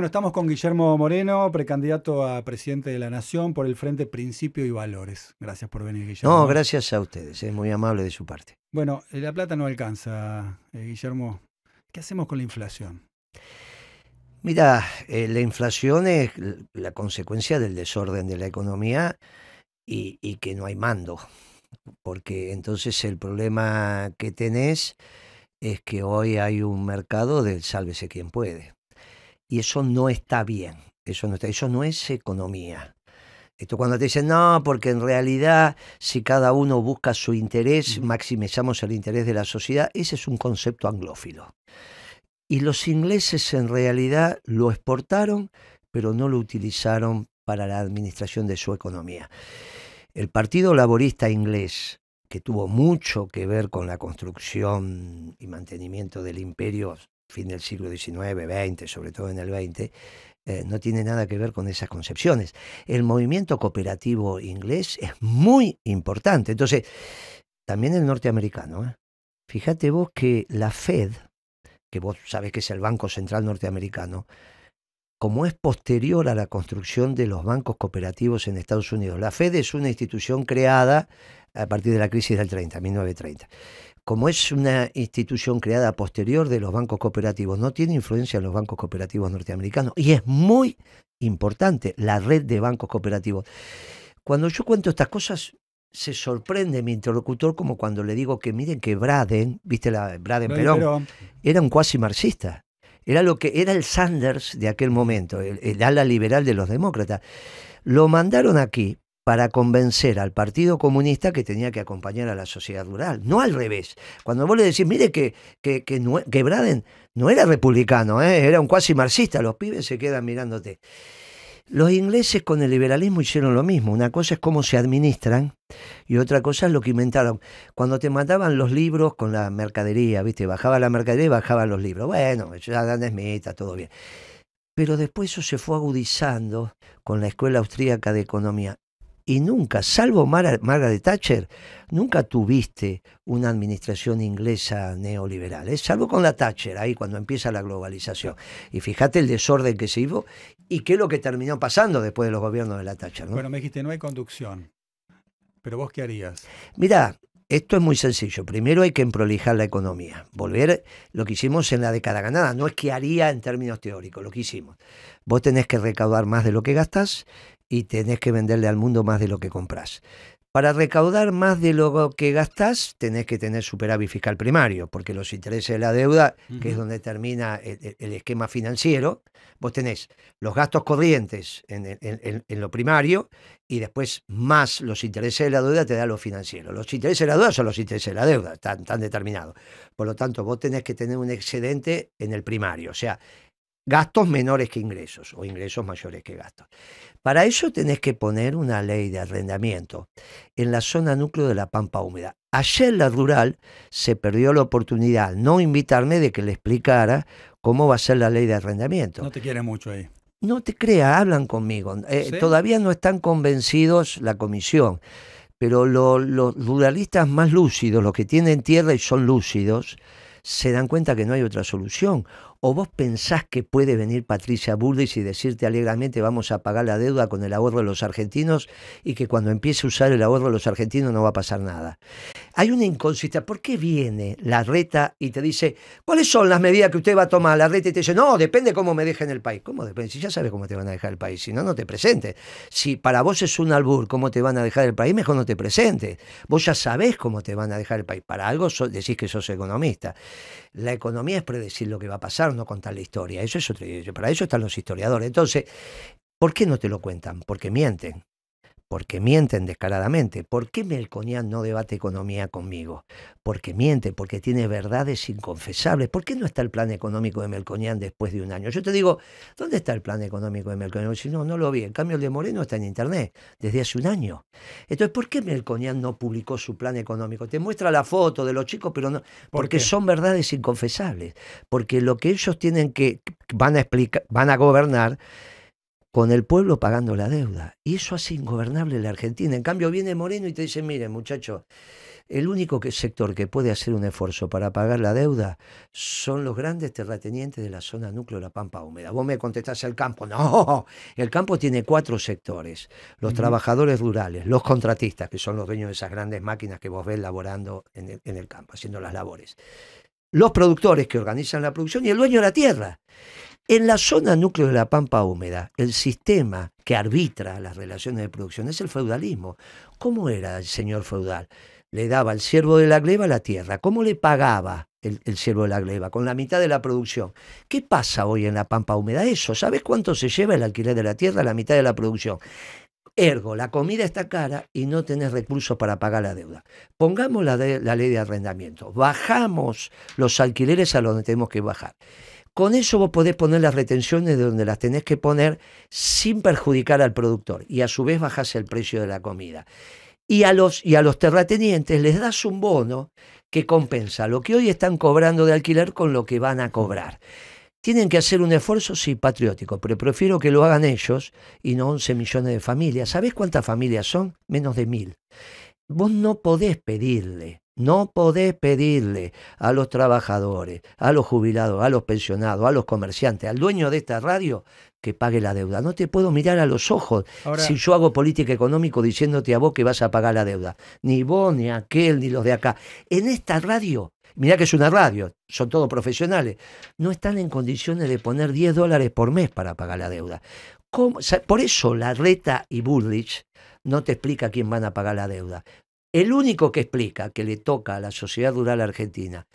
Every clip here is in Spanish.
Bueno, estamos con Guillermo Moreno, precandidato a presidente de la Nación por el Frente Principio y Valores. Gracias por venir, Guillermo. No, gracias a ustedes, es muy amable de su parte. Bueno, eh, la plata no alcanza, eh, Guillermo. ¿Qué hacemos con la inflación? Mira, eh, la inflación es la consecuencia del desorden de la economía y, y que no hay mando, porque entonces el problema que tenés es que hoy hay un mercado del sálvese quien puede. Y eso no está bien, eso no, está, eso no es economía. Esto cuando te dicen, no, porque en realidad si cada uno busca su interés, maximizamos el interés de la sociedad, ese es un concepto anglófilo. Y los ingleses en realidad lo exportaron, pero no lo utilizaron para la administración de su economía. El Partido Laborista inglés, que tuvo mucho que ver con la construcción y mantenimiento del imperio fin del siglo XIX, XX, sobre todo en el XX, eh, no tiene nada que ver con esas concepciones. El movimiento cooperativo inglés es muy importante. Entonces, también el norteamericano. ¿eh? Fíjate vos que la Fed, que vos sabés que es el Banco Central Norteamericano, como es posterior a la construcción de los bancos cooperativos en Estados Unidos. La Fed es una institución creada a partir de la crisis del 30, 1930 como es una institución creada posterior de los bancos cooperativos, no tiene influencia en los bancos cooperativos norteamericanos. Y es muy importante la red de bancos cooperativos. Cuando yo cuento estas cosas, se sorprende mi interlocutor como cuando le digo que miren que Braden, viste la Braden, Perón, era un cuasi marxista. Era lo que era el Sanders de aquel momento, el ala liberal de los demócratas. Lo mandaron aquí para convencer al Partido Comunista que tenía que acompañar a la sociedad rural, no al revés. Cuando vos le decís, mire que, que, Braden no era republicano, eh, era un cuasi marxista, los pibes se quedan mirándote. Los ingleses con el liberalismo hicieron lo mismo. Una cosa es cómo se administran y otra cosa es lo que inventaron. Cuando te mataban los libros con la mercadería, ¿viste? Bajaba la mercadería y bajaban los libros. Bueno, Adam Smith, todo bien. Pero después eso se fue agudizando con la Escuela Austríaca de Economía y nunca, salvo Margaret Thatcher, nunca tuviste una administración inglesa neoliberal, ¿eh? salvo con la Thatcher, ahí cuando empieza la globalización. Y fíjate el desorden que se hizo y qué es lo que terminó pasando después de los gobiernos de la Thatcher. Bueno, me dijiste, no hay conducción, pero vos qué harías? mira, esto es muy sencillo. Primero hay que emprolijar la economía. Volver lo que hicimos en la década ganada. No es que haría en términos teóricos, lo que hicimos. Vos tenés que recaudar más de lo que gastás y tenés que venderle al mundo más de lo que compras. Para recaudar más de lo que gastas, tenés que tener superávit fiscal primario, porque los intereses de la deuda, que es donde termina el, esquema financiero, vos tenés los gastos corrientes en, lo primario y después más los intereses de la deuda te da lo financiero. Los intereses de la deuda son los intereses de la deuda, están determinados. Por lo tanto, vos tenés que tener un excedente en el primario. O sea, gastos menores que ingresos o ingresos mayores que gastos. Para eso tenés que poner una ley de arrendamiento en la zona núcleo de la Pampa Húmeda. Ayer la rural se perdió la oportunidad, no invitarme de que le explicara cómo va a ser la ley de arrendamiento. No te quiere mucho ahí. No te crea, hablan conmigo. Eh, todavía no están convencidos la comisión, pero los ruralistas más lúcidos, los que tienen tierra y son lúcidos, se dan cuenta que no hay otra solución. ¿O vos pensás que puede venir Patricia Bullrich y decirte alegremente vamos a pagar la deuda con el ahorro de los argentinos y que cuando empiece a usar el ahorro de los argentinos no va a pasar nada? Hay una inconsistencia. ¿Por qué viene la reta y te dice cuáles son las medidas que usted va a tomar? La reta y te dice, no, depende cómo me dejen el país. ¿Cómo depende? Si ya sabes cómo te van a dejar el país, si no, no te presentes. Si para vos es un albur cómo te van a dejar el país, mejor no te presentes. Vos ya sabés cómo te van a dejar el país. Para algo decís que sos economista. La economía es predecir lo que va a pasar, no contar la historia. Eso es otro, para eso están los historiadores. Entonces, ¿por qué no te lo cuentan? Porque mienten porque mienten descaradamente. ¿Por qué Melconian no debate economía conmigo? Porque miente, porque tiene verdades inconfesables. ¿Por qué no está el plan económico de Melconian después de un año? Yo te digo, ¿dónde está el plan económico de Melconian? Si no, no lo vi. En cambio, el de Moreno está en Internet desde hace un año. Entonces, ¿por qué Melconian no publicó su plan económico? Te muestra la foto de los chicos, pero no. Porque son verdades inconfesables. Porque lo que ellos tienen que. van a, explicar, van a gobernar con el pueblo pagando la deuda. Y eso hace ingobernable la Argentina. En cambio, viene Moreno y te dice, ...miren muchachos, el único sector que puede hacer un esfuerzo para pagar la deuda son los grandes terratenientes de la zona núcleo de la Pampa Húmeda. Vos me contestás el campo. No, el campo tiene cuatro sectores. Los trabajadores rurales, los contratistas, que son los dueños de esas grandes máquinas que vos ves laborando en el campo, haciendo las labores. Los productores que organizan la producción y el dueño de la tierra. En la zona núcleo de la Pampa Húmeda, el sistema que arbitra las relaciones de producción es el feudalismo. ¿Cómo era el señor feudal? Le daba al siervo de la gleba la tierra. ¿Cómo le pagaba el, siervo de la gleba? Con la mitad de la producción. ¿Qué pasa hoy en la Pampa Húmeda? Eso, ¿sabes cuánto se lleva el alquiler de la tierra? La mitad de la producción. Ergo, la comida está cara y no tenés recursos para pagar la deuda. Pongamos la ley de arrendamiento. Bajamos los alquileres a donde tenemos que bajar. Con eso vos podés poner las retenciones donde las tenés que poner sin perjudicar al productor y a su vez bajás el precio de la comida. Y a los, y a los terratenientes les das un bono que compensa lo que hoy están cobrando de alquiler con lo que van a cobrar. Tienen que hacer un esfuerzo, sí, patriótico, pero prefiero que lo hagan ellos y no 11 millones de familias. ¿Sabés cuántas familias son? Menos de mil. Vos no podés pedirle no podés pedirle a los trabajadores, a los jubilados, a los pensionados, a los comerciantes, al dueño de esta radio que pague la deuda. No te puedo mirar a los ojos si yo hago política económica diciéndote a vos que vas a pagar la deuda. Ni vos, ni aquel, ni los de acá. En esta radio, mirá que es una radio, son todos profesionales, no están en condiciones de poner 10 dólares por mes para pagar la deuda. Por eso la reta y Bullrich no te explica quién van a pagar la deuda el único que explica que le toca a la sociedad rural argentina,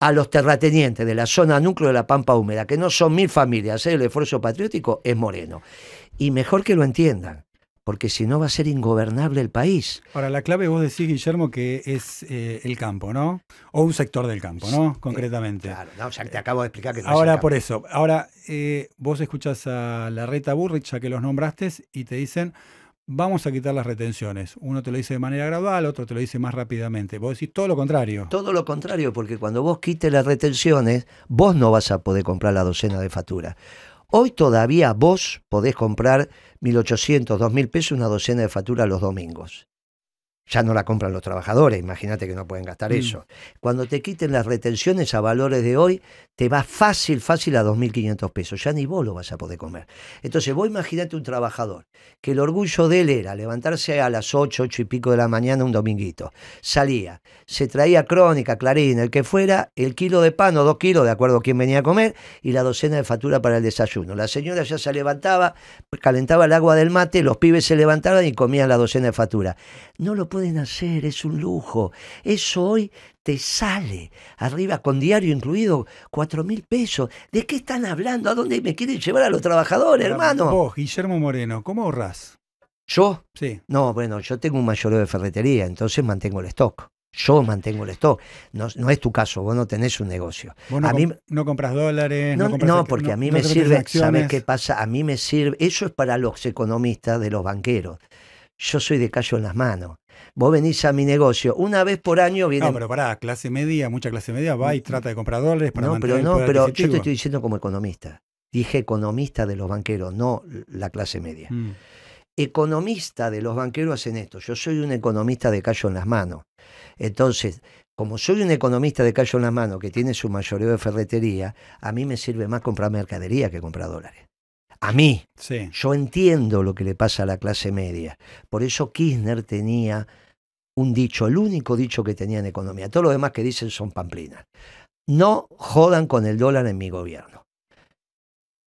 a los terratenientes de la zona núcleo de la Pampa Húmeda, que no son mil familias, hacer ¿eh? el esfuerzo patriótico es Moreno. Y mejor que lo entiendan, porque si no va a ser ingobernable el país. Ahora, la clave vos decís, Guillermo, que es eh, el campo, ¿no? O un sector del campo, ¿no? Concretamente. claro, te acabo de explicar que Ahora, es el campo. por eso. Ahora, eh, vos escuchas a la reta Burrich, ya que los nombraste, y te dicen vamos a quitar las retenciones. Uno te lo dice de manera gradual, otro te lo dice más rápidamente. Vos decís todo lo contrario. Todo lo contrario, porque cuando vos quites las retenciones, vos no vas a poder comprar la docena de facturas. Hoy todavía vos podés comprar 1.800, 2.000 pesos una docena de factura los domingos. Ya no la compran los trabajadores, imagínate que no pueden gastar mm. eso. Cuando te quiten las retenciones a valores de hoy, te va fácil, fácil a 2.500 pesos. Ya ni vos lo vas a poder comer. Entonces, vos imagínate un trabajador que el orgullo de él era levantarse a las 8, 8 y pico de la mañana un dominguito. Salía, se traía crónica, clarín, el que fuera, el kilo de pan o dos kilos, de acuerdo a quién venía a comer, y la docena de factura para el desayuno. La señora ya se levantaba, calentaba el agua del mate, los pibes se levantaban y comían la docena de factura. No lo pueden hacer, es un lujo. Eso hoy te sale arriba con diario incluido cuatro mil pesos. ¿De qué están hablando? ¿A dónde me quieren llevar a los trabajadores, hermano? Vos, Guillermo Moreno, ¿cómo ahorras ¿Yo? Sí. No, bueno, yo tengo un mayor de ferretería, entonces mantengo el stock. Yo mantengo el stock. No, es tu caso, vos no tenés un negocio. no, a mí, no compras dólares. No, no porque a mí me sirve, ¿sabes qué pasa? A mí me sirve, eso es para los economistas de los banqueros yo soy de callo en las manos. Vos venís a mi negocio una vez por año. viene. No, pero pará, clase media, mucha clase media va y mm. trata de comprar dólares para No, pero no, pero yo te estoy diciendo como economista. Dije economista de los banqueros, no la clase media. Mm. Economista de los banqueros hacen esto. Yo soy un economista de callo en las manos. Entonces, como soy un economista de callo en las manos que tiene su mayoreo de ferretería, a mí me sirve más comprar mercadería que comprar dólares. A mí. Sí. Yo entiendo lo que le pasa a la clase media. Por eso Kirchner tenía un dicho, el único dicho que tenía en economía. Todos lo demás que dicen son pamplinas. No jodan con el dólar en mi gobierno.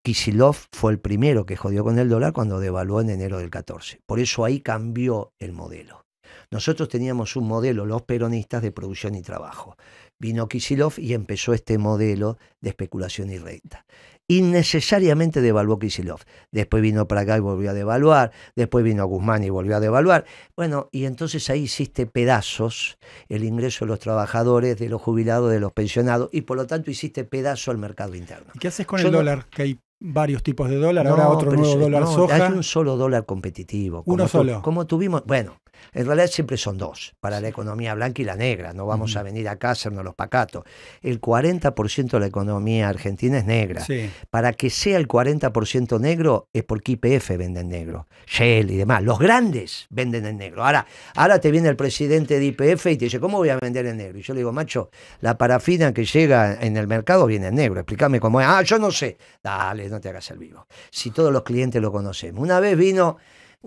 Kisilov fue el primero que jodió con el dólar cuando devaluó en enero del 14. Por eso ahí cambió el modelo. Nosotros teníamos un modelo, los peronistas, de producción y trabajo. Vino Kisilov y empezó este modelo de especulación y renta innecesariamente devaluó Kisilov. Después vino para acá y volvió a devaluar, después vino Guzmán y volvió a devaluar. Bueno, y entonces ahí hiciste pedazos el ingreso de los trabajadores, de los jubilados, de los pensionados, y por lo tanto hiciste pedazo al mercado interno. qué haces con el dólar? Que hay varios tipos de dólar, ahora otro nuevo dólar no, Hay un solo dólar competitivo. Uno solo. Como tuvimos, bueno, en realidad siempre son dos, para la economía blanca y la negra. No vamos a venir acá a hacernos los pacatos. El 40% de la economía argentina es negra. Para que sea el 40% negro es porque IPF vende en negro, Shell y demás. Los grandes venden en negro. Ahora, ahora te viene el presidente de IPF y te dice, ¿cómo voy a vender en negro? Y yo le digo, macho, la parafina que llega en el mercado viene en negro. Explícame cómo es. Ah, yo no sé. Dale, no te hagas el vivo. Si todos los clientes lo conocemos. Una vez vino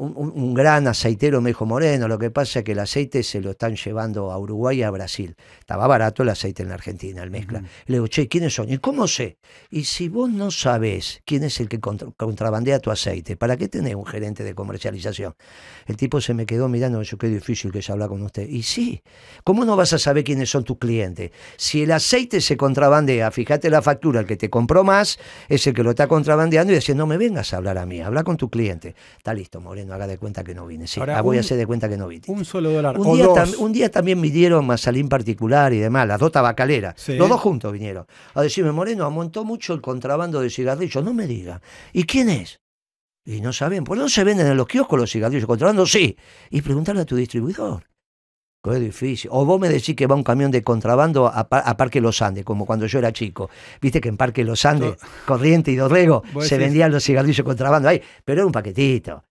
un, gran aceitero me dijo Moreno, lo que pasa es que el aceite se lo están llevando a Uruguay y a Brasil. Estaba barato el aceite en la Argentina, el mezcla. Le digo, che, ¿quiénes son? ¿Y cómo sé? Y si vos no sabés quién es el que contrabandea tu aceite, ¿para qué tenés un gerente de comercialización? El tipo se me quedó mirando, yo qué difícil que se habla con usted. Y sí, ¿cómo no vas a saber quiénes son tus clientes? Si el aceite se contrabandea, fíjate la factura, el que te compró más es el que lo está contrabandeando y dice, no me vengas a hablar a mí, habla con tu cliente. Está listo, Moreno haga de cuenta que no vine. Sí, ah, voy a hacer de cuenta que no vine. Un solo dólar. Un, día, también me dieron Mazalín particular y demás, las dos tabacaleras. Los dos juntos vinieron. A decirme, Moreno, aumentó mucho el contrabando de cigarrillos. No me diga. ¿Y quién es? Y no saben. ¿Por pues dónde se venden en los kioscos los cigarrillos? Contrabando, sí. Y preguntarle a tu distribuidor. Qué difícil. O vos me decís que va un camión de contrabando a, Parque Los Andes, como cuando yo era chico. Viste que en Parque Los Andes, Corriente y Dorrego, se vendían los cigarrillos contrabando ahí, pero era un paquetito.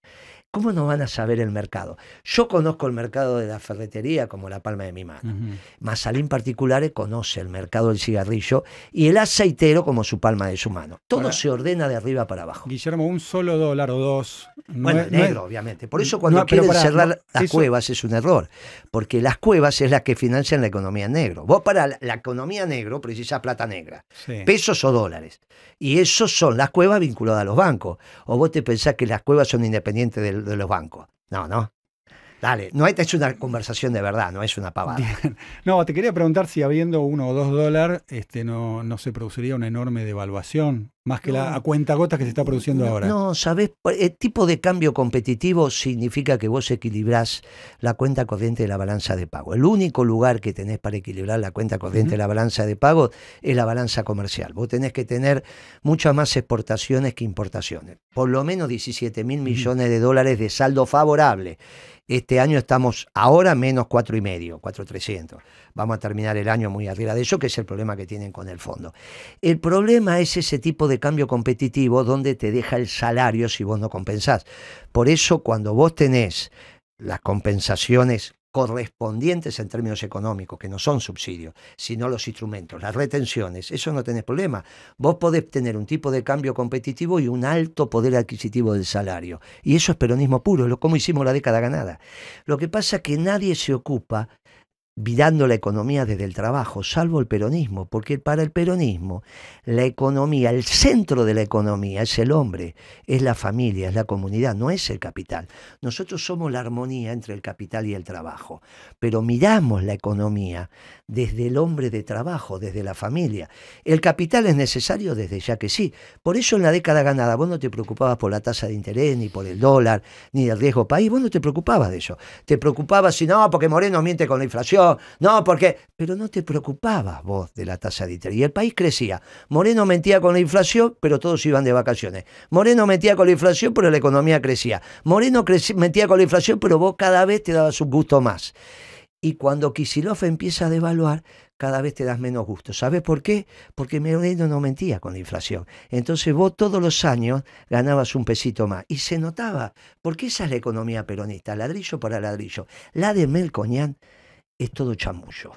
¿Cómo no van a saber el mercado? Yo conozco el mercado de la ferretería como la palma de mi mano. Uh Masalín particulares conoce el mercado del cigarrillo y el aceitero como su palma de su mano. Todo se ordena de arriba para abajo. Guillermo, un solo dólar o dos. bueno, negro, obviamente. Por eso cuando no, quieren cerrar las cuevas es un error, porque las cuevas es las que financian la economía negro. Vos para la, economía negro precisas plata negra, pesos o dólares. Y esos son las cuevas vinculadas a los bancos. O vos te pensás que las cuevas son independientes del de los bancos. No, no. Dale, no es una conversación de verdad, no es una pavada. No, te quería preguntar si habiendo uno o dos dólares, este, no, se produciría una enorme devaluación, más que la cuenta gotas que se está produciendo ahora. No, sabes, el eh, tipo de cambio competitivo significa que vos equilibrás la cuenta corriente de la balanza de pago. El único lugar que tenés para equilibrar la cuenta corriente de la balanza de pago es la balanza comercial. Vos tenés que tener muchas más exportaciones que importaciones. Por lo menos 17 mil millones de dólares de saldo favorable. Este año estamos ahora menos y cuatro 4,300. Vamos a terminar el año muy arriba de eso, que es el problema que tienen con el fondo. El problema es ese tipo de cambio competitivo donde te deja el salario si vos no compensás. Por eso cuando vos tenés las compensaciones correspondientes en términos económicos, que no son subsidios, sino los instrumentos, las retenciones, eso no tenés problema. Vos podés tener un tipo de cambio competitivo y un alto poder adquisitivo del salario. Y eso es peronismo puro, lo como hicimos la década ganada. Lo que pasa es que nadie se ocupa mirando la economía desde el trabajo, salvo el peronismo, porque para el peronismo la economía, el centro de la economía es el hombre, es la familia, es la comunidad, no es el capital. Nosotros somos la armonía entre el capital y el trabajo, pero miramos la economía desde el hombre de trabajo, desde la familia. El capital es necesario desde ya que sí. Por eso en la década ganada vos no te preocupabas por la tasa de interés, ni por el dólar, ni el riesgo país, vos no te preocupabas de eso. Te preocupabas si no, porque Moreno miente con la inflación, no, porque... Pero no te preocupabas vos de la tasa de interés. Y el país crecía. Moreno mentía con la inflación, pero todos iban de vacaciones. Moreno mentía con la inflación, pero la economía crecía. Moreno mentía con la inflación, pero vos cada vez te dabas un gusto más. Y cuando Kisilov empieza a devaluar, cada vez te das menos gusto. ¿Sabes por qué? Porque Moreno no mentía con la inflación. Entonces vos todos los años ganabas un pesito más. Y se notaba, porque esa es la economía peronista, ladrillo para ladrillo. La de Melcoñán es todo chamullo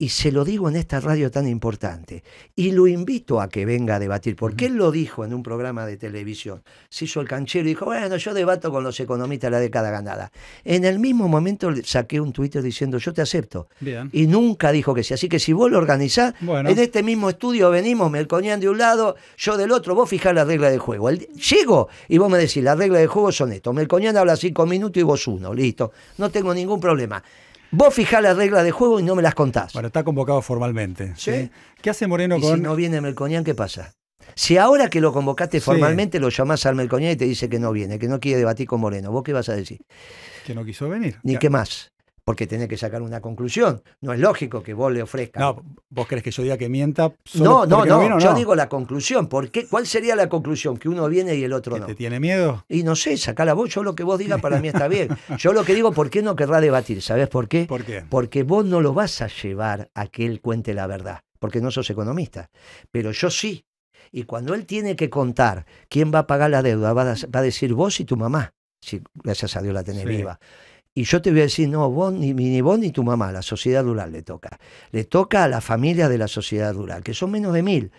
y se lo digo en esta radio tan importante, y lo invito a que venga a debatir, porque él lo dijo en un programa de televisión, se hizo el canchero y dijo, bueno, yo debato con los economistas la década ganada. En el mismo momento saqué un Twitter diciendo, yo te acepto. Y nunca dijo que sí. Así que si vos lo organizás, en este mismo estudio venimos, me de un lado, yo del otro, vos fijás la regla del juego. llego y vos me decís, las reglas del juego son esto. Melcoñán habla cinco minutos y vos uno, listo. No tengo ningún problema. Vos fijás las reglas de juego y no me las contás. Bueno, está convocado formalmente. ¿Sí? ¿Qué hace Moreno con.? Si no viene Melconian, ¿qué pasa? Si ahora que lo convocaste formalmente lo llamás al Melconian y te dice que no viene, que no quiere debatir con Moreno, ¿vos qué vas a decir? Que no quiso venir. Ni qué más porque tenés que sacar una conclusión. No es lógico que vos le ofrezcas. No, vos crees que yo diga que mienta. no, no, no, Yo digo la conclusión. ¿Por ¿Cuál sería la conclusión? Que uno viene y el otro ¿Que no. ¿Te tiene miedo? Y no sé, la vos. Yo lo que vos digas para mí está bien. Yo lo que digo, ¿por qué no querrá debatir? ¿Sabes por qué? ¿Por qué? Porque vos no lo vas a llevar a que él cuente la verdad. Porque no sos economista. Pero yo sí. Y cuando él tiene que contar quién va a pagar la deuda, va a, decir vos y tu mamá. Si, gracias a Dios la tenés viva y yo te voy a decir, no, vos, ni, ni vos ni tu mamá, la sociedad rural le toca. Le toca a las familias de la sociedad rural, que son menos de mil.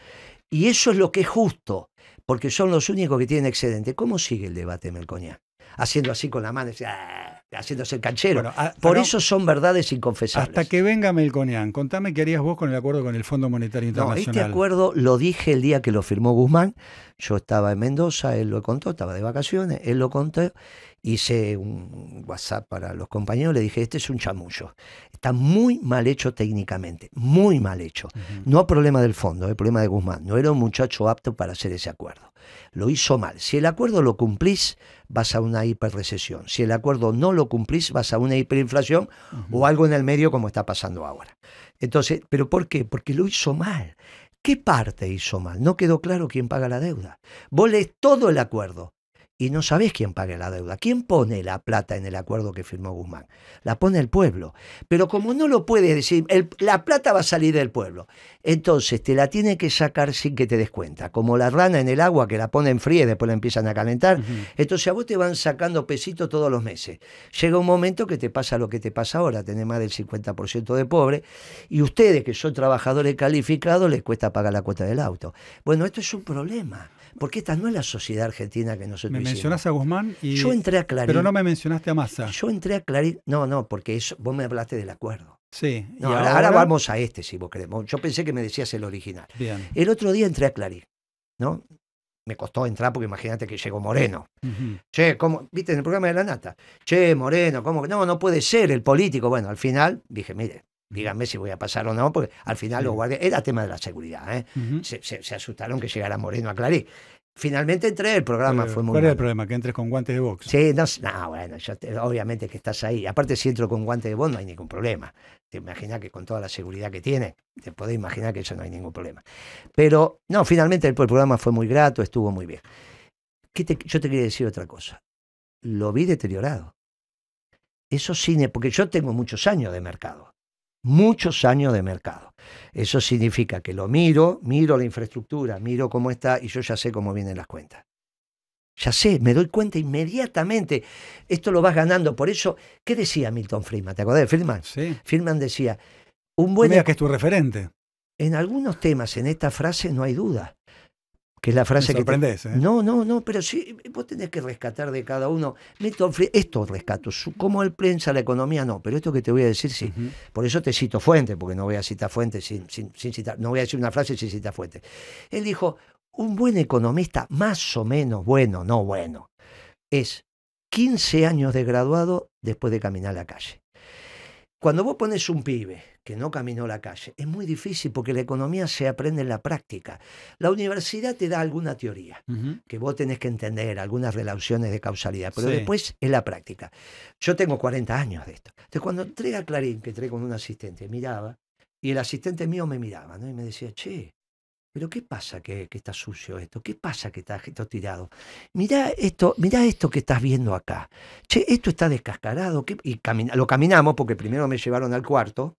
Y eso es lo que es justo, porque son los únicos que tienen excedente. ¿Cómo sigue el debate Melconián? Haciendo así con la mano, ah, haciéndose el canchero. Ah, Por eso son verdades inconfesables. Hasta que venga Melconian, contame qué harías vos con el acuerdo con el Fondo Monetario este Internacional. este acuerdo lo dije el día que lo firmó Guzmán. Yo estaba en Mendoza, él lo contó, estaba de vacaciones, él lo contó hice un WhatsApp para los compañeros, le dije, este es un chamullo. Está muy mal hecho técnicamente, muy mal hecho. no hay problema del fondo, el eh, problema de Guzmán. No era un muchacho apto para hacer ese acuerdo. Lo hizo mal. Si el acuerdo lo cumplís, vas a una hiperrecesión. Si el acuerdo no lo cumplís, vas a una hiperinflación o algo en el medio como está pasando ahora. Entonces, ¿pero por qué? Porque lo hizo mal. ¿Qué parte hizo mal? No quedó claro quién paga la deuda. Vos lees todo el acuerdo, y no sabés quién paga la deuda. ¿Quién pone la plata en el acuerdo que firmó Guzmán? La pone el pueblo. Pero como no lo puede decir, la plata va a salir del pueblo. Entonces te la tiene que sacar sin que te des cuenta. Como la rana en el agua que la ponen fría y después la empiezan a calentar. Entonces a vos te van sacando pesitos todos los meses. Llega un momento que te pasa lo que te pasa ahora. Tenés más del 50% de pobres. Y ustedes que son trabajadores calificados les cuesta pagar la cuota del auto. Bueno, esto es un problema. Porque esta no es la sociedad argentina que nosotros mencionaste a Guzmán y. Yo entré a Pero no me mencionaste a Massa. Yo entré a Clarín. No, no, porque eso, vos me hablaste del acuerdo. Sí. ¿Y ahora, vamos a este, si vos querés. Yo pensé que me decías el original. El otro día entré a Clarín, ¿no? Me costó entrar porque imagínate que llegó Moreno. Che, ¿Viste en el programa de la nata? Che, Moreno, ¿cómo? No, no puede ser el político. Bueno, al final dije, mire, díganme si voy a pasar o no, porque al final los guardias, era tema de la seguridad, ¿eh? se, asustaron que llegara Moreno a Clarín finalmente entré el programa. Eh, fue muy ¿Cuál era el problema? ¿Que entres con guantes de box? Sí, no, no bueno, obviamente que estás ahí. Aparte, si entro con guantes de box, no hay ningún problema. Te imaginas que con toda la seguridad que tiene, te puedes imaginar que eso no hay ningún problema. Pero, no, finalmente el, programa fue muy grato, estuvo muy bien. yo te quería decir otra cosa. Lo vi deteriorado. Eso sí, porque yo tengo muchos años de mercado muchos años de mercado. Eso significa que lo miro, miro la infraestructura, miro cómo está y yo ya sé cómo vienen las cuentas. Ya sé, me doy cuenta inmediatamente. Esto lo vas ganando. Por eso, ¿qué decía Milton Friedman? ¿Te acuerdas de Friedman? Sí. Friedman decía, un buen... Mira que es tu referente. En algunos temas, en esta frase, no hay duda que es la frase que... Te... ¿eh? No, no, no, pero sí, vos tenés que rescatar de cada uno. esto rescato, como el prensa, la economía, no, pero esto que te voy a decir, sí. Por eso te cito fuente, porque no voy a citar fuente sin, citar, no voy a decir una frase sin citar fuente. Él dijo, un buen economista, más o menos bueno, no bueno, es 15 años de graduado después de caminar a la calle. Cuando vos pones un pibe que no caminó la calle, es muy difícil porque la economía se aprende en la práctica. La universidad te da alguna teoría que vos tenés que entender, algunas relaciones de causalidad, pero después es la práctica. Yo tengo 40 años de esto. Entonces, cuando a Clarín, que entré con un asistente, miraba, y el asistente mío me miraba, Y me decía, che, pero ¿qué pasa que, está sucio esto? ¿Qué pasa que está tirado? Mirá esto, esto que estás viendo acá. Che, esto está descascarado. Y lo caminamos porque primero me llevaron al cuarto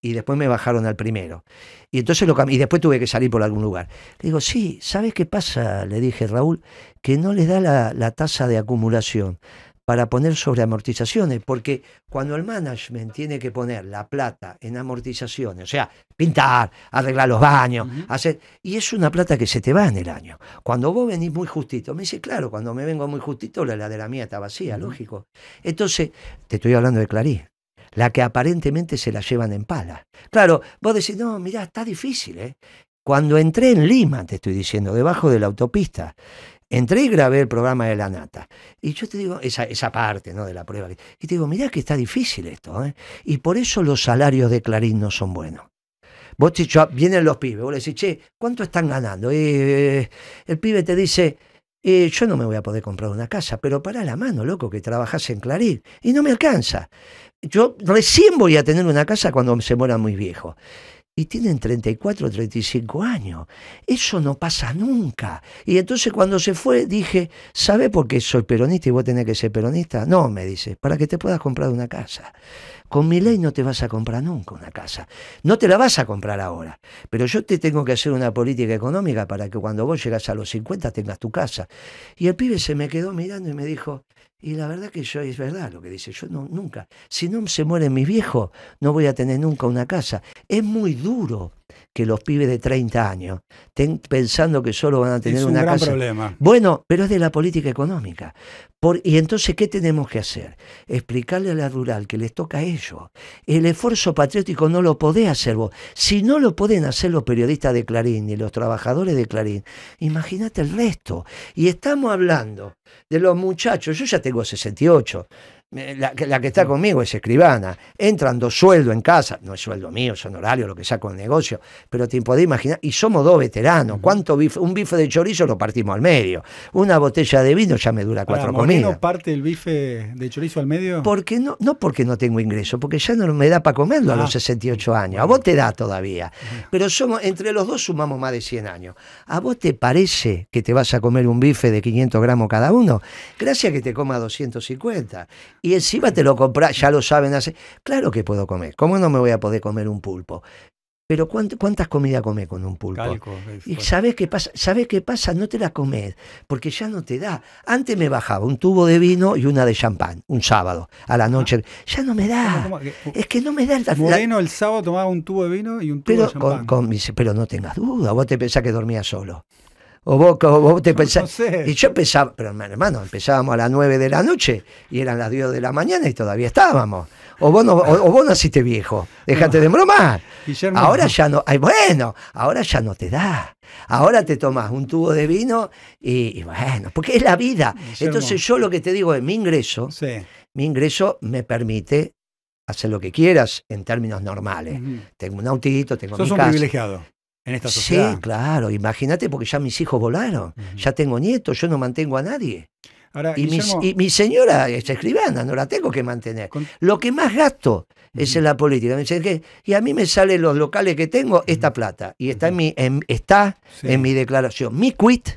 y después me bajaron al primero. Y entonces lo y después tuve que salir por algún lugar. Le digo, sí, ¿sabes qué pasa? Le dije, Raúl, que no le da la, la tasa de acumulación para poner sobre amortizaciones, porque cuando el management tiene que poner la plata en amortizaciones, o sea, pintar, arreglar los baños, hacer, y es una plata que se te va en el año. Cuando vos venís muy justito, me dice, claro, cuando me vengo muy justito, la de la mía está vacía, lógico. Entonces, te estoy hablando de Clarín, la que aparentemente se la llevan en pala. Claro, vos decís, no, mirá, está difícil, ¿eh? Cuando entré en Lima, te estoy diciendo, debajo de la autopista, Entré y grabé el programa de la nata. Y yo te digo, esa, parte ¿no? de la prueba. Y te digo, mirá que está difícil esto. ¿eh? Y por eso los salarios de Clarín no son buenos. Vos, dicho vienen los pibes, vos le decís, che, ¿cuánto están ganando? Eh, el pibe te dice, eh, yo no me voy a poder comprar una casa, pero para la mano, loco, que trabajas en Clarín. Y no me alcanza. Yo recién voy a tener una casa cuando se muera muy viejo y tienen 34 35 años. Eso no pasa nunca. Y entonces cuando se fue dije, ¿sabe por qué soy peronista y a tener que ser peronista? No, me dice, para que te puedas comprar una casa. Con mi ley no te vas a comprar nunca una casa. No te la vas a comprar ahora. Pero yo te tengo que hacer una política económica para que cuando vos llegas a los 50 tengas tu casa. Y el pibe se me quedó mirando y me dijo, y la verdad que yo, es verdad lo que dice, yo no, nunca, si no se muere mi viejo no voy a tener nunca una casa. Es muy duro que los pibes de 30 años, estén pensando que solo van a tener un una gran casa. Problema. Bueno, pero es de la política económica. y entonces, ¿qué tenemos que hacer? Explicarle a la rural que les toca a ellos. El esfuerzo patriótico no lo podés hacer vos. Si no lo pueden hacer los periodistas de Clarín ni los trabajadores de Clarín, imagínate el resto. Y estamos hablando de los muchachos, yo ya tengo 68, la, que está mm. conmigo es escribana, entran dos sueldo en casa, no es sueldo mío, son horario, lo que saco el negocio, pero te podés imaginar, y somos dos veteranos, ¿cuánto Un bife de chorizo lo partimos al medio, una botella de vino ya me dura cuatro Ahora, no parte el bife de chorizo al medio? Porque no, no porque no tengo ingreso, porque ya no me da para comerlo a los 68 ah. años, a vos te da todavía, pero somos, entre los dos sumamos más de 100 años. ¿A vos te parece que te vas a comer un bife de 500 gramos cada uno? Gracias que te coma 250 y encima te lo compras, ya lo saben hace. Claro que puedo comer. ¿Cómo no me voy a poder comer un pulpo? Pero ¿cuántas comidas comés con un pulpo? y sabes qué pasa, qué pasa, no te la comes, porque ya no te da. Antes me bajaba un tubo de vino y una de champán, un sábado, a la ah. noche. Ya no me da. es que no me da el el sábado tomaba un tubo de vino y un tubo de champán. pero no tengas duda, vos te pensás que dormía solo o vos, te pensás. Y yo empezaba, pero hermano, empezábamos a las 9 de la noche y eran las 10 de la mañana y todavía estábamos. O vos, o, naciste viejo, déjate de bromar. ahora ya no, bueno, ahora ya no te da. Ahora te tomas un tubo de vino y, bueno, porque es la vida. Entonces yo lo que te digo es mi ingreso, mi ingreso me permite hacer lo que quieras en términos normales. Tengo un autito, tengo Sos mi casa. un privilegiado en esta Sí, claro, imagínate porque ya mis hijos volaron, ya tengo nietos, yo no mantengo a nadie. y, mi, señora es escribana, no la tengo que mantener. Lo que más gasto es en la política. y a mí me salen los locales que tengo esta plata y está, en, mi, está en mi declaración. Mi quit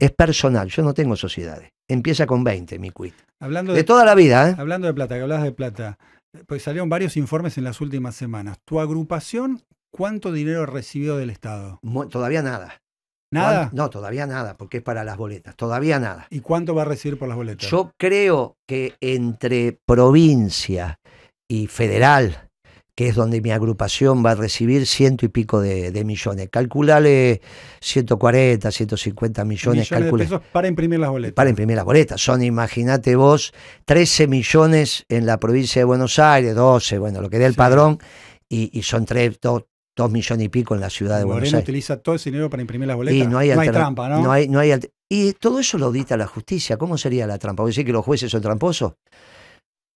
es personal, yo no tengo sociedades. Empieza con 20 mi quit. Hablando de, toda la vida. ¿eh? Hablando de plata, que hablabas de plata. Pues salieron varios informes en las últimas semanas. Tu agrupación ¿Cuánto dinero recibió del Estado? todavía nada. ¿Nada? No, todavía nada, porque es para las boletas. Todavía nada. ¿Y cuánto va a recibir por las boletas? Yo creo que entre provincia y federal, que es donde mi agrupación va a recibir ciento y pico de, millones. Calculale 140, 150 millones. millones para imprimir las boletas. Para imprimir las boletas. Son, imagínate vos, 13 millones en la provincia de Buenos Aires, 12, bueno, lo que dé el padrón, y, son tres, dos millones y pico en la ciudad de Buenos Aires. utiliza todo ese dinero para imprimir las boletas. Y no hay, no trampa, ¿no? no, hay, no hay y todo eso lo audita la justicia. ¿Cómo sería la trampa? a decir que los jueces son tramposos?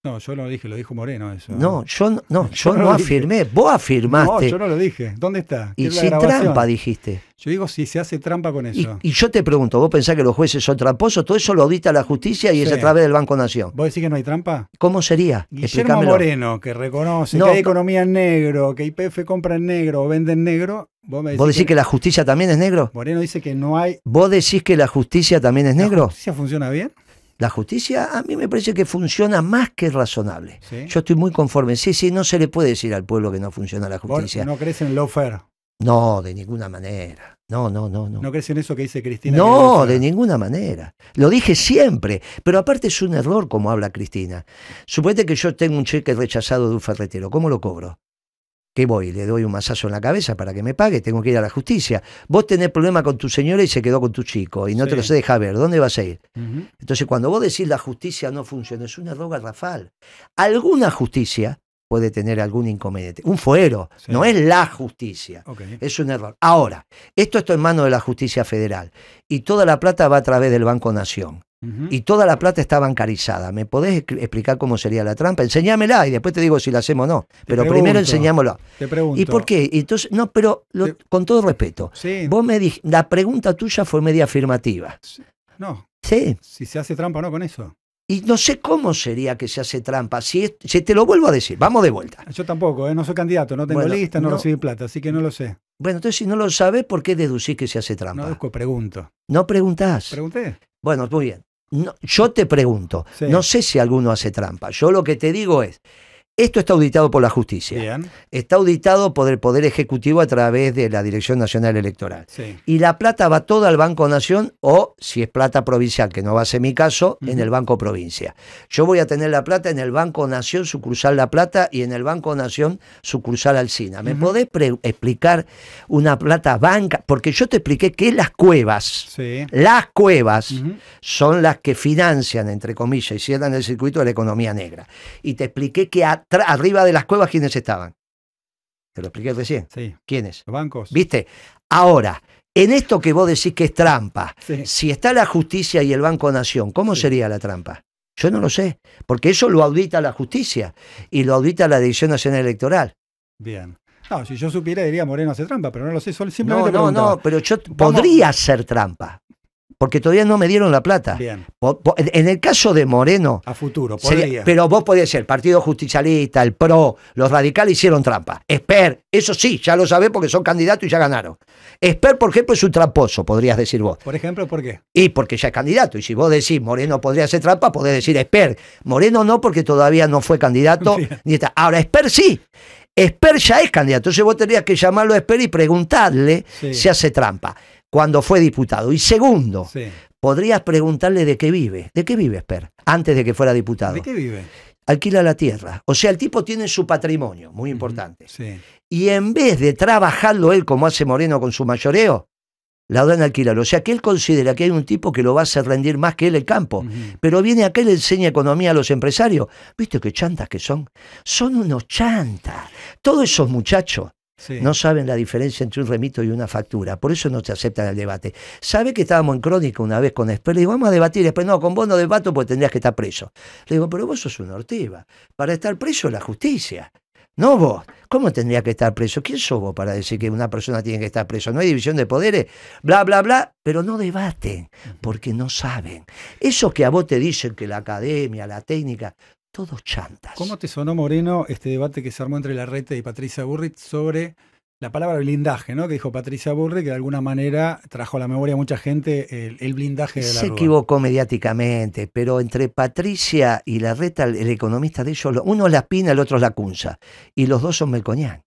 No, yo no lo dije, lo dijo Moreno ¿eh? No, yo no, yo, no, afirmé, vos afirmaste. No, yo no lo dije. ¿Dónde está? Y si trampa, dijiste. Yo digo si se hace trampa con eso. Y, yo te pregunto, ¿vos pensás que los jueces son tramposos? Todo eso lo audita la justicia y es a través del Banco Nación. ¿Vos decís que no hay trampa? ¿Cómo sería? Guillermo Moreno, que reconoce que hay economía en negro, que IPF compra en negro o vende en negro. ¿Vos, decís, que, la justicia también es negro? Moreno dice que no hay. ¿Vos decís que la justicia también es negro? ¿La funciona bien? La justicia a mí me parece que funciona más que razonable. Yo estoy muy conforme. Sí, sí, no se le puede decir al pueblo que no funciona la justicia. ¿No crees en lawfare? No, de ninguna manera. No, no, no, no. ¿No crees en eso que dice Cristina? No, de ninguna manera. Lo dije siempre, pero aparte es un error como habla Cristina. Suponete que yo tengo un cheque rechazado de un ferretero, ¿cómo lo cobro? ¿Qué voy? Le doy un masazo en la cabeza para que me pague, tengo que ir a la justicia. Vos tenés problema con tu señora y se quedó con tu chico y no te lo se deja ver, ¿dónde vas a ir? Entonces, cuando vos decís la justicia no funciona, es una error rafal. Alguna justicia puede tener algún inconveniente. Un fuero, no es la justicia, es un error. Ahora, esto está en manos de la justicia federal y toda la plata va a través del Banco Nación. Y toda la plata está bancarizada. ¿Me podés explicar cómo sería la trampa? Enseñámela y después te digo si la hacemos o no. pero primero enseñámosla. Te pregunto. ¿Y por qué? Entonces, no, pero con todo respeto. Vos me dijiste. la pregunta tuya fue media afirmativa. No. Sí. Si se hace trampa o no con eso. Y no sé cómo sería que se hace trampa. Si, te lo vuelvo a decir, vamos de vuelta. Yo tampoco, ¿eh? no soy candidato, no tengo lista, no, recibí plata, así que no lo sé. Bueno, entonces si no lo sabes, ¿por qué deducís que se hace trampa? No, pregunto. No preguntás. Pregunté. Bueno, muy bien. yo te pregunto, no sé si alguno hace trampa. Yo lo que te digo es, esto está auditado por la justicia. Está auditado por el Poder Ejecutivo a través de la Dirección Nacional Electoral. Y la plata va toda al Banco Nación o, si es plata provincial, que no va a ser mi caso, en el Banco Provincia. Yo voy a tener la plata en el Banco Nación, sucursal La Plata, y en el Banco Nación, sucursal Alcina. ¿Me podés explicar una plata banca? Porque yo te expliqué que las cuevas, las cuevas, son las que financian, entre comillas, y cierran el circuito de la economía negra. Y te expliqué que a arriba de las cuevas quienes estaban. Te lo expliqué recién. ¿Quiénes? Los bancos. ¿Viste? Ahora, en esto que vos decís que es trampa, si está la justicia y el Banco Nación, ¿cómo sería la trampa? Yo no lo sé, porque eso lo audita la justicia y lo audita la Dirección Nacional Electoral. Bien. No, si yo supiera diría Moreno hace trampa, pero no lo sé, simplemente No, no, no, pero yo podría ser trampa porque todavía no me dieron la plata. Bien. En el caso de Moreno. A futuro, podría. pero vos podés ser Partido Justicialista, el PRO, los radicales hicieron trampa. Esper, eso sí, ya lo sabés porque son candidatos y ya ganaron. Esper, por ejemplo, es un tramposo, podrías decir vos. ¿Por ejemplo, por qué? Y porque ya es candidato. Y si vos decís Moreno podría ser trampa, podés decir Esper. Moreno no, porque todavía no fue candidato. Ahora, Esper sí. Esper ya es candidato. Entonces vos tendrías que llamarlo a Esper y preguntarle si hace trampa cuando fue diputado. Y segundo, podrías preguntarle de qué vive. ¿De qué vive Esper? Antes de que fuera diputado. ¿De qué vive? Alquila la tierra. O sea, el tipo tiene su patrimonio, muy importante. Y en vez de trabajarlo él como hace Moreno con su mayoreo, la dan a alquilar. O sea que él considera que hay un tipo que lo va a hacer rendir más que él el campo. Pero viene acá y le enseña economía a los empresarios. ¿Viste qué chantas que son? Son unos chantas. Todos esos muchachos no saben la diferencia entre un remito y una factura. Por eso no te aceptan el debate. Sabe que estábamos en crónica una vez con Esper. Le digo, vamos a debatir. pero no, con vos no debato porque tendrías que estar preso. Le digo, pero vos sos un ortiva. Para estar preso es la justicia. No vos. ¿Cómo tendría que estar preso? ¿Quién sos vos para decir que una persona tiene que estar preso? No hay división de poderes, bla, bla, bla. Pero no debaten, porque no saben. Esos que a vos te dicen que la academia, la técnica, todos chantas. ¿Cómo te sonó, Moreno, este debate que se armó entre Larreta y Patricia Burrit sobre la palabra blindaje, ¿no? Que dijo Patricia Burri, que de alguna manera trajo a la memoria a mucha gente el, blindaje de la Se equivocó mediáticamente, pero entre Patricia y Larreta, el, el economista de ellos, uno la pina, el otro la cunza. Y los dos son melcoñán.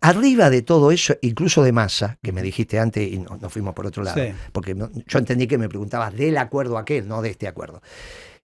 Arriba de todo eso, incluso de masa, que me dijiste antes y nos fuimos por otro lado, porque yo entendí que me preguntabas del acuerdo aquel, no de este acuerdo.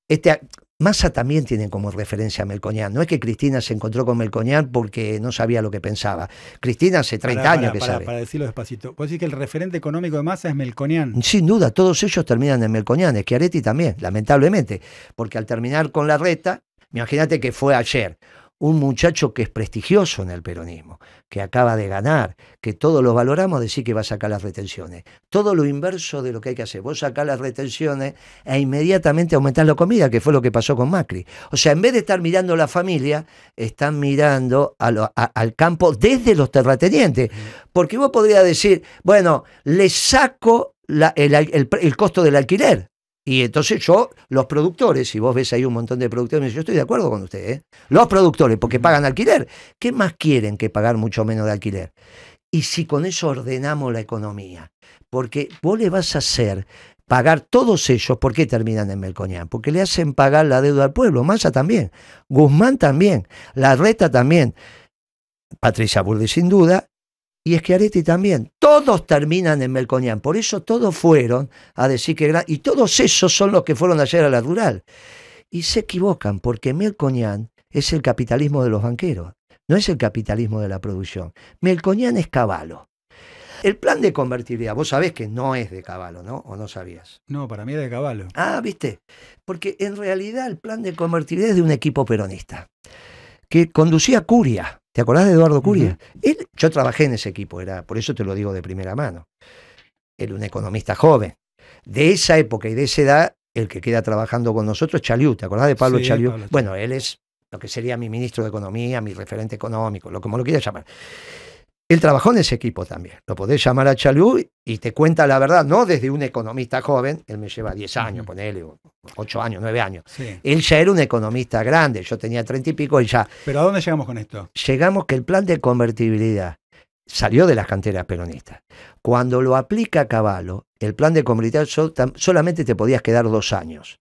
Este, Massa también tiene como referencia a Melcoñán. No es que Cristina se encontró con Melcoñán porque no sabía lo que pensaba. Cristina hace 30 años que sabe. Para decirlo despacito, ¿puedes decir que el referente económico de Massa es Melcoñán? Sin duda, todos ellos terminan en Melcoñán. Schiaretti también, lamentablemente. Porque al terminar con la reta, imagínate que fue ayer un muchacho que es prestigioso en el peronismo, que acaba de ganar, que todos lo valoramos, decir que va a sacar las retenciones. Todo lo inverso de lo que hay que hacer. Vos sacás las retenciones e inmediatamente aumentás la comida, que fue lo que pasó con Macri. O sea, en vez de estar mirando a la familia, están mirando al campo desde los terratenientes. Porque vos podrías decir, bueno, le saco el costo del alquiler y entonces yo, los productores, si vos ves ahí un montón de productores, yo estoy de acuerdo con ustedes. ¿eh? los productores, porque pagan alquiler. ¿Qué más quieren que pagar mucho menos de alquiler? Y si con eso ordenamos la economía, porque vos le vas a hacer pagar todos ellos, ¿por qué terminan en Melcoñán? Porque le hacen pagar la deuda al pueblo, Massa también, Guzmán también, la Reta también, Patricia Burde sin duda, y Schiaretti también. Todos terminan en Melconian. Por eso todos fueron a decir que... Y todos esos son los que fueron ayer a la rural. Y se equivocan porque Melconian es el capitalismo de los banqueros, no es el capitalismo de la producción. Melconian es caballo. El plan de convertibilidad, vos sabés que no es de Caballo, ¿no? ¿O no sabías? No, para mí es de Caballo. Ah, viste. Porque en realidad el plan de convertibilidad es de un equipo peronista que conducía Curia. ¿Te acordás de Eduardo Curia? yo trabajé en ese equipo, era, por eso te lo digo de primera mano. Era un economista joven. De esa época y de esa edad, el que queda trabajando con nosotros, Chaliú, ¿te acordás de Pablo Chaliú? Bueno, él es lo que sería mi ministro de Economía, mi referente económico, lo como lo quieras llamar. Él trabajó en ese equipo también. Lo podés llamar a Chalú y te cuenta la verdad, no desde un economista joven, él me lleva 10 años, ponele, 8 años, 9 años. Él ya era un economista grande, yo tenía 30 y pico y ya. ¿Pero a dónde llegamos con esto? Llegamos que el plan de convertibilidad salió de las canteras peronistas. Cuando lo aplica Caballo, el plan de convertibilidad solamente te podías quedar dos años.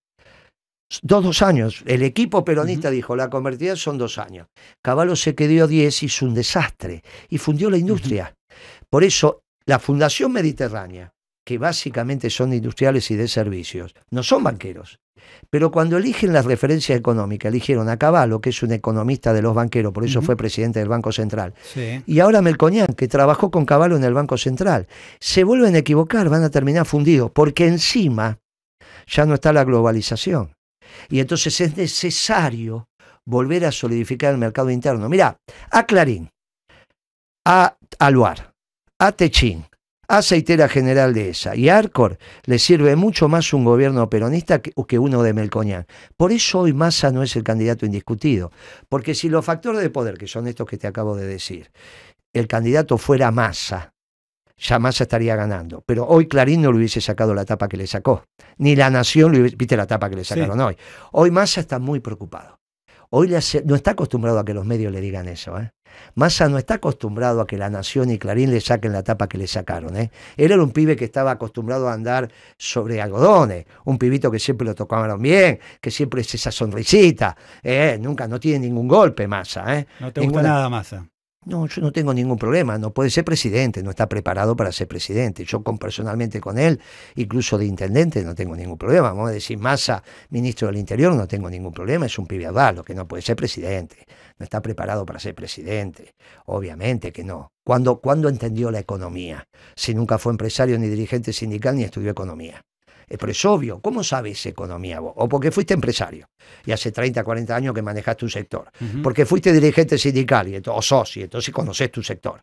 Dos, dos años. El equipo peronista dijo, la convertida son dos años. Caballo se quedó 10, hizo un desastre y fundió la industria. Por eso, la Fundación Mediterránea, que básicamente son industriales y de servicios, no son banqueros. Pero cuando eligen las referencias económicas, eligieron a Caballo, que es un economista de los banqueros, por eso fue presidente del Banco Central, y ahora Melcoñán, que trabajó con Caballo en el Banco Central. Se vuelven a equivocar, van a terminar fundidos, porque encima ya no está la globalización. Y entonces es necesario volver a solidificar el mercado interno. Mirá, a Clarín, a Aluar, a Techín, a aceitera general de esa. Y a Arcor le sirve mucho más un gobierno peronista que uno de Melcoñán. Por eso hoy Massa no es el candidato indiscutido. Porque si los factores de poder, que son estos que te acabo de decir, el candidato fuera Massa, ya Massa estaría ganando. Pero hoy Clarín no le hubiese sacado la tapa que le sacó. Ni La Nación, le hubiese, viste la tapa que le sacaron hoy. Hoy Massa está muy preocupado. Hoy no está acostumbrado a que los medios le digan eso. ¿eh? Massa no está acostumbrado a que La Nación y Clarín le saquen la tapa que le sacaron. ¿eh? Él era un pibe que estaba acostumbrado a andar sobre algodones, un pibito que siempre lo tocaban bien, que siempre es esa sonrisita. ¿eh? Nunca, no tiene ningún golpe Massa. ¿eh? No te gusta nada Massa. No, yo no tengo ningún problema, no puede ser presidente, no está preparado para ser presidente. Yo con, personalmente con él, incluso de intendente, no tengo ningún problema. Vamos a decir, Massa, ministro del Interior, no tengo ningún problema, es un pibe lo que no puede ser presidente, no está preparado para ser presidente, obviamente que no. ¿Cuándo, ¿Cuándo entendió la economía? Si nunca fue empresario, ni dirigente sindical, ni estudió economía. Eh, pero es obvio, ¿cómo sabes economía vos? O porque fuiste empresario y hace 30, 40 años que manejaste un sector. Porque fuiste dirigente sindical y entonces, o socio, entonces conoces tu sector.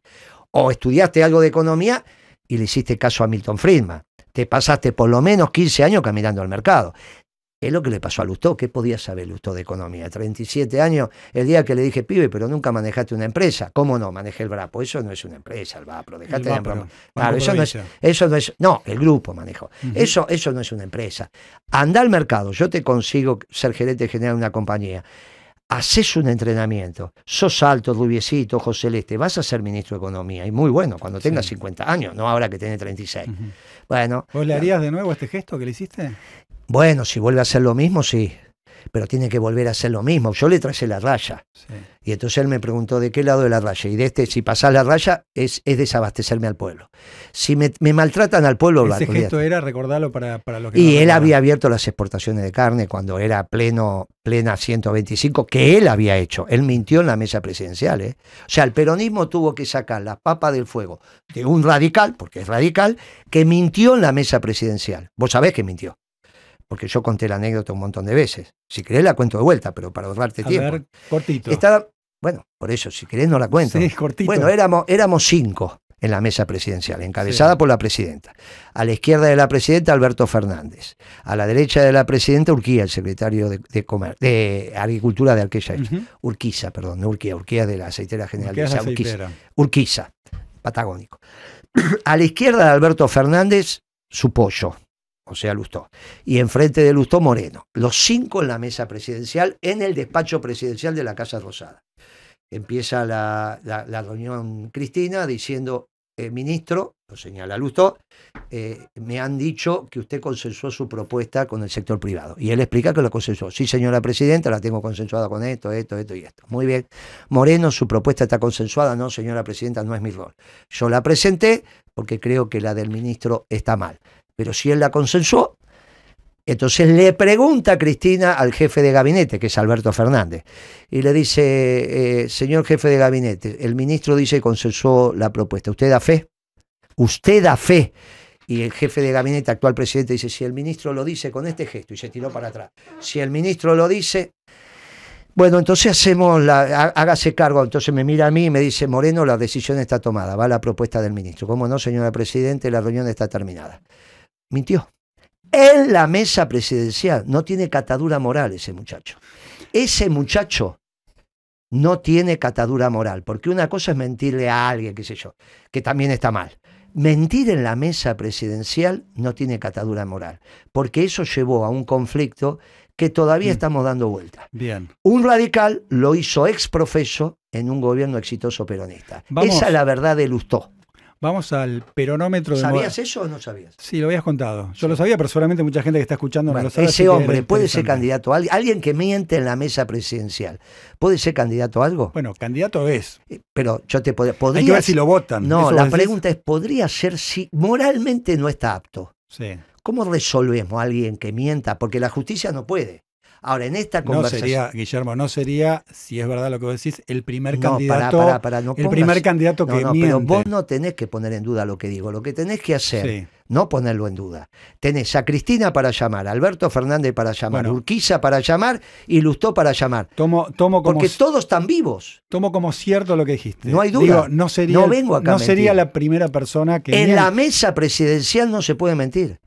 O estudiaste algo de economía y le hiciste caso a Milton Friedman. Te pasaste por lo menos 15 años caminando al mercado. Es lo que le pasó a Lustó. ¿Qué podía saber Lustó de economía? 37 años, el día que le dije, pibe, pero nunca manejaste una empresa. ¿Cómo no? Manejé el Brapo. Eso no es una empresa, el Brapo. Claro, eso no, es, no el grupo manejó. eso, no es una empresa. Anda al mercado. Yo te consigo ser gerente general de una compañía haces un entrenamiento, sos alto, rubiecito, ojo vas a ser ministro de Economía, y muy bueno, cuando tengas 50 años, no ahora que tiene 36. Bueno. ¿Vos le harías de nuevo este gesto que le hiciste? Bueno, si vuelve a ser lo mismo, sí, pero tiene que volver a ser lo mismo. Yo le traje la raya. Y entonces él me preguntó de qué lado de la raya. Y de este, si pasa la raya, es, desabastecerme al pueblo. Si me, maltratan al pueblo, Ese gesto era recordarlo para, que Y él había abierto las exportaciones de carne cuando era pleno, plena 125, que él había hecho. Él mintió en la mesa presidencial. ¿eh? O sea, el peronismo tuvo que sacar la papa del fuego de un radical, porque es radical, que mintió en la mesa presidencial. Vos sabés que mintió porque yo conté la anécdota un montón de veces. Si querés la cuento de vuelta, pero para ahorrarte a tiempo. Ver, cortito. Estaba, bueno, por eso, si querés no la cuento. cortito. Bueno, éramos, éramos cinco en la mesa presidencial, encabezada por la presidenta. A la izquierda de la presidenta, Alberto Fernández. A la derecha de la presidenta, Urquía, el secretario de, de, de Agricultura de Arquilla. Urquiza, perdón, no Urquía, Urquía de la aceitera general. de Urquiza, patagónico. A la izquierda de Alberto Fernández, su pollo, o sea, Lustó, y enfrente de Lustó Moreno, los cinco en la mesa presidencial, en el despacho presidencial de la Casa Rosada. Empieza la, reunión Cristina diciendo, eh, ministro, lo señala Lustó, eh, me han dicho que usted consensuó su propuesta con el sector privado. Y él explica que lo consensuó. Sí, señora presidenta, la tengo consensuada con esto, esto, esto y esto. Muy bien. Moreno, su propuesta está consensuada. No, señora presidenta, no es mi rol. Yo la presenté porque creo que la del ministro está mal. Pero si él la consensuó, entonces le pregunta Cristina al jefe de gabinete, que es Alberto Fernández, y le dice, eh, señor jefe de gabinete, el ministro dice que consensuó la propuesta, ¿usted da fe? ¿Usted da fe? Y el jefe de gabinete, actual presidente, dice, si el ministro lo dice con este gesto, y se tiró para atrás, si el ministro lo dice, bueno, entonces hacemos hágase cargo. Entonces me mira a mí y me dice, Moreno, la decisión está tomada, va la propuesta del ministro. ¿Cómo no, señora Presidente? La reunión está terminada mintió. En la mesa presidencial. No tiene catadura moral ese muchacho. Ese muchacho no tiene catadura moral, porque una cosa es mentirle a alguien, qué sé yo, que también está mal. Mentir en la mesa presidencial no tiene catadura moral, porque eso llevó a un conflicto que todavía mm. estamos dando vuelta. Bien. Un radical lo hizo exprofeso en un gobierno exitoso peronista. Esa es la verdad de Lustó. Vamos al peronómetro de ¿Sabías eso o no sabías? Sí, lo habías contado. Yo lo sabía, pero seguramente mucha gente que está escuchando no lo sabe. Ese hombre puede ser candidato a alguien, que miente en la mesa presidencial. ¿Puede ser candidato a algo? Bueno, candidato es. Eh, pero yo te podría. Hay que ver si lo votan. No, la pregunta es: ¿podría ser si moralmente no está apto? Sí. ¿Cómo resolvemos a alguien que mienta? Porque la justicia no puede. Ahora, en esta conversación. No sería, Guillermo, no sería, si es verdad lo que vos decís, el primer candidato. Para, para, no el primer candidato que Pero vos no tenés que poner en duda lo que digo. Lo que tenés que hacer, no ponerlo en duda. Tenés a Cristina para llamar, Alberto Fernández para llamar, a Urquiza para llamar y Lustó para llamar. Tomo, tomo Porque todos están vivos. Tomo como cierto lo que dijiste. No hay duda. no sería, vengo acá sería la primera persona que. En la mesa presidencial no se puede mentir.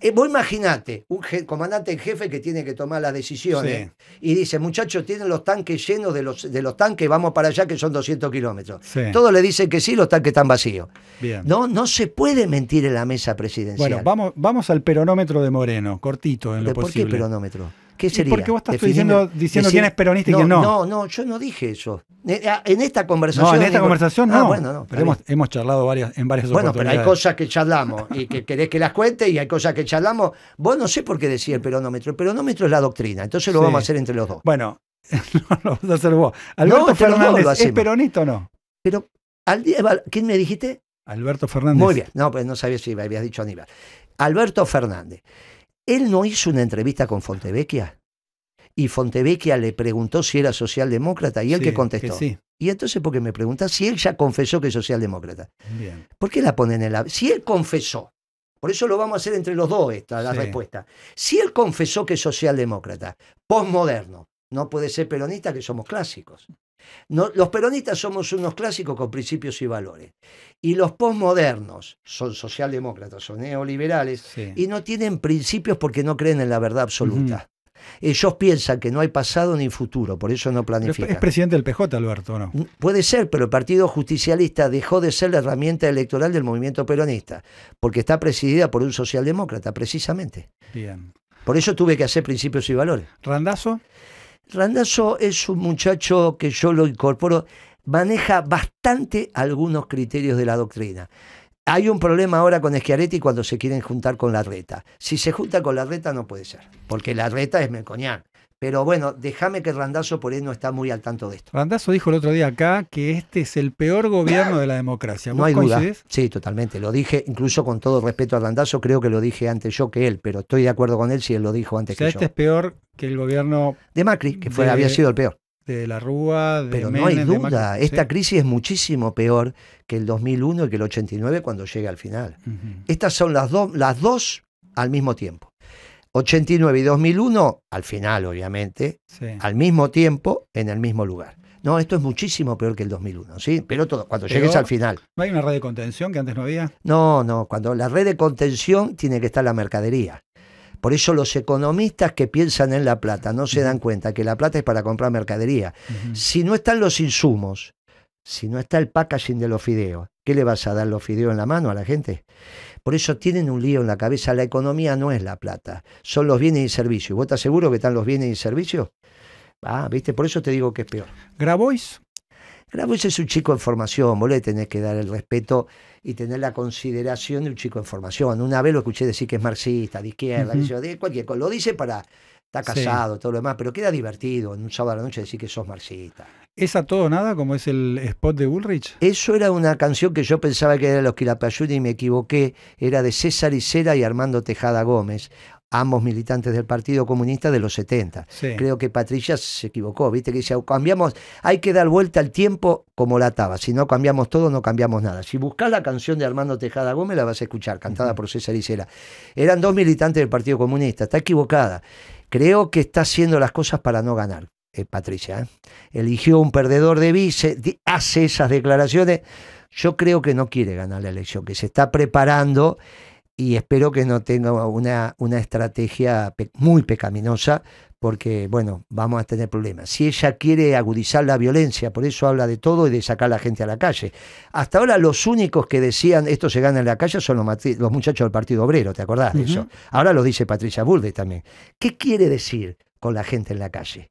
Eh, vos imaginate, un comandante en jefe que tiene que tomar las decisiones y dice, muchachos, tienen los tanques llenos de los, de los tanques, vamos para allá que son 200 kilómetros. Todos le dicen que sí, los tanques están vacíos. No, no se puede mentir en la mesa presidencial. Bueno, vamos, vamos al peronómetro de Moreno, cortito en lo posible. ¿Por qué peronómetro? ¿Por qué vos estás diciendo, diciendo quién es peronista y quién no? No, no, yo no dije eso. Eh, ah, en esta conversación. No, en esta conversación no. Ah, bueno, no pero hemos, charlado varias, en varias bueno, Bueno, pero hay cosas que charlamos y que querés que las cuente y hay cosas que charlamos. Vos no sé por qué decía el peronómetro. El peronómetro es la doctrina, entonces lo vamos a hacer entre los dos. Bueno, no lo vas a hacer vos. Alberto Fernández, ¿es peronista o no? Pero, ¿quién me dijiste? Alberto Fernández. Muy bien, no, pues no sabía si me habías dicho Aníbal. Alberto Fernández. Él no hizo una entrevista con Fontevecchia. Y Fontevecchia le preguntó si era socialdemócrata y él que contestó. Y entonces, ¿por qué me pregunta si él ya confesó que es socialdemócrata? ¿Por qué la ponen en la.? Si él confesó, por eso lo vamos a hacer entre los dos esta la respuesta. Si él confesó que es socialdemócrata, postmoderno no puede ser peronista que somos clásicos los peronistas somos unos clásicos con principios y valores. Y los posmodernos son socialdemócratas, son neoliberales y no tienen principios porque no creen en la verdad absoluta. Ellos piensan que no hay pasado ni futuro, por eso no planifican. es presidente del PJ, Alberto, ¿no? Mm, puede ser, pero el Partido Justicialista dejó de ser la herramienta electoral del movimiento peronista, porque está presidida por un socialdemócrata, precisamente. Bien. Por eso tuve que hacer principios y valores. ¿Randazo? Randazzo es un muchacho que yo lo incorporo, maneja bastante algunos criterios de la doctrina. Hay un problema ahora con Schiaretti cuando se quieren juntar con la reta. Si se junta con la reta no puede ser, porque la reta es Melconian. Pero bueno, déjame que Randazo por ahí no está muy al tanto de esto. Randazzo dijo el otro día acá que este es el peor gobierno de la democracia. no hay duda. Sí, totalmente. Lo dije, incluso con todo respeto a Randazzo, creo que lo dije antes yo que él, pero estoy de acuerdo con él si él lo dijo antes o sea, que este Este es peor que el gobierno de Macri, que fue, había sido el peor. De la Rúa, de Pero no hay duda, esta crisis es muchísimo peor que el 2001 y que el 89 cuando llega al final. Estas son las, dos, las dos al mismo tiempo. 89 y 2001, al final obviamente, al mismo tiempo, en el mismo lugar. No, esto es muchísimo peor que el 2001, ¿sí? Pero cuando llegues al final. ¿No hay una red de contención que antes no había? No, no, cuando la red de contención tiene que estar la mercadería. Por eso los economistas que piensan en la plata no se dan cuenta que la plata es para comprar mercadería. Si no están los insumos, si no está el packaging de los fideos, ¿qué le vas a dar los fideos en la mano a la gente? Por eso tienen un lío en la cabeza. La economía no es la plata, son los bienes y servicios. ¿Vos estás seguro que están los bienes y servicios? Ah, ¿viste? Por eso te digo que es peor. Grabois. Grabois es un chico en formación, vos le tenés que dar el respeto y tener la consideración de un chico en formación. Una vez lo escuché decir que es marxista, de izquierda, cualquier cosa. Lo dice para. Está casado, todo lo demás, pero queda divertido en un sábado a la noche decir que sos marxista. ¿Es a todo nada como es el spot de Bullrich? Eso era una canción que yo pensaba que era Los Quilapayuni y me equivoqué. Era de César Isera y Armando Tejada Gómez, ambos militantes del Partido Comunista de los 70. Creo que Patricia se equivocó, viste que dice, oh, cambiamos, hay que dar vuelta al tiempo como la taba, si no cambiamos todo no cambiamos nada. Si buscas la canción de Armando Tejada Gómez la vas a escuchar, cantada por César Isera. Eran dos militantes del Partido Comunista, está equivocada. Creo que está haciendo las cosas para no ganar. Eh, Patricia, ¿eh? eligió un perdedor de vice, hace esas declaraciones. Yo creo que no quiere ganar la elección, que se está preparando y espero que no tenga una, una estrategia muy pecaminosa, porque, bueno, vamos a tener problemas. Si ella quiere agudizar la violencia, por eso habla de todo y de sacar a la gente a la calle. Hasta ahora los únicos que decían esto se gana en la calle son los, muchachos del Partido Obrero, ¿te acordás de eso? Ahora lo dice Patricia Burde también. ¿Qué quiere decir con la gente en la calle?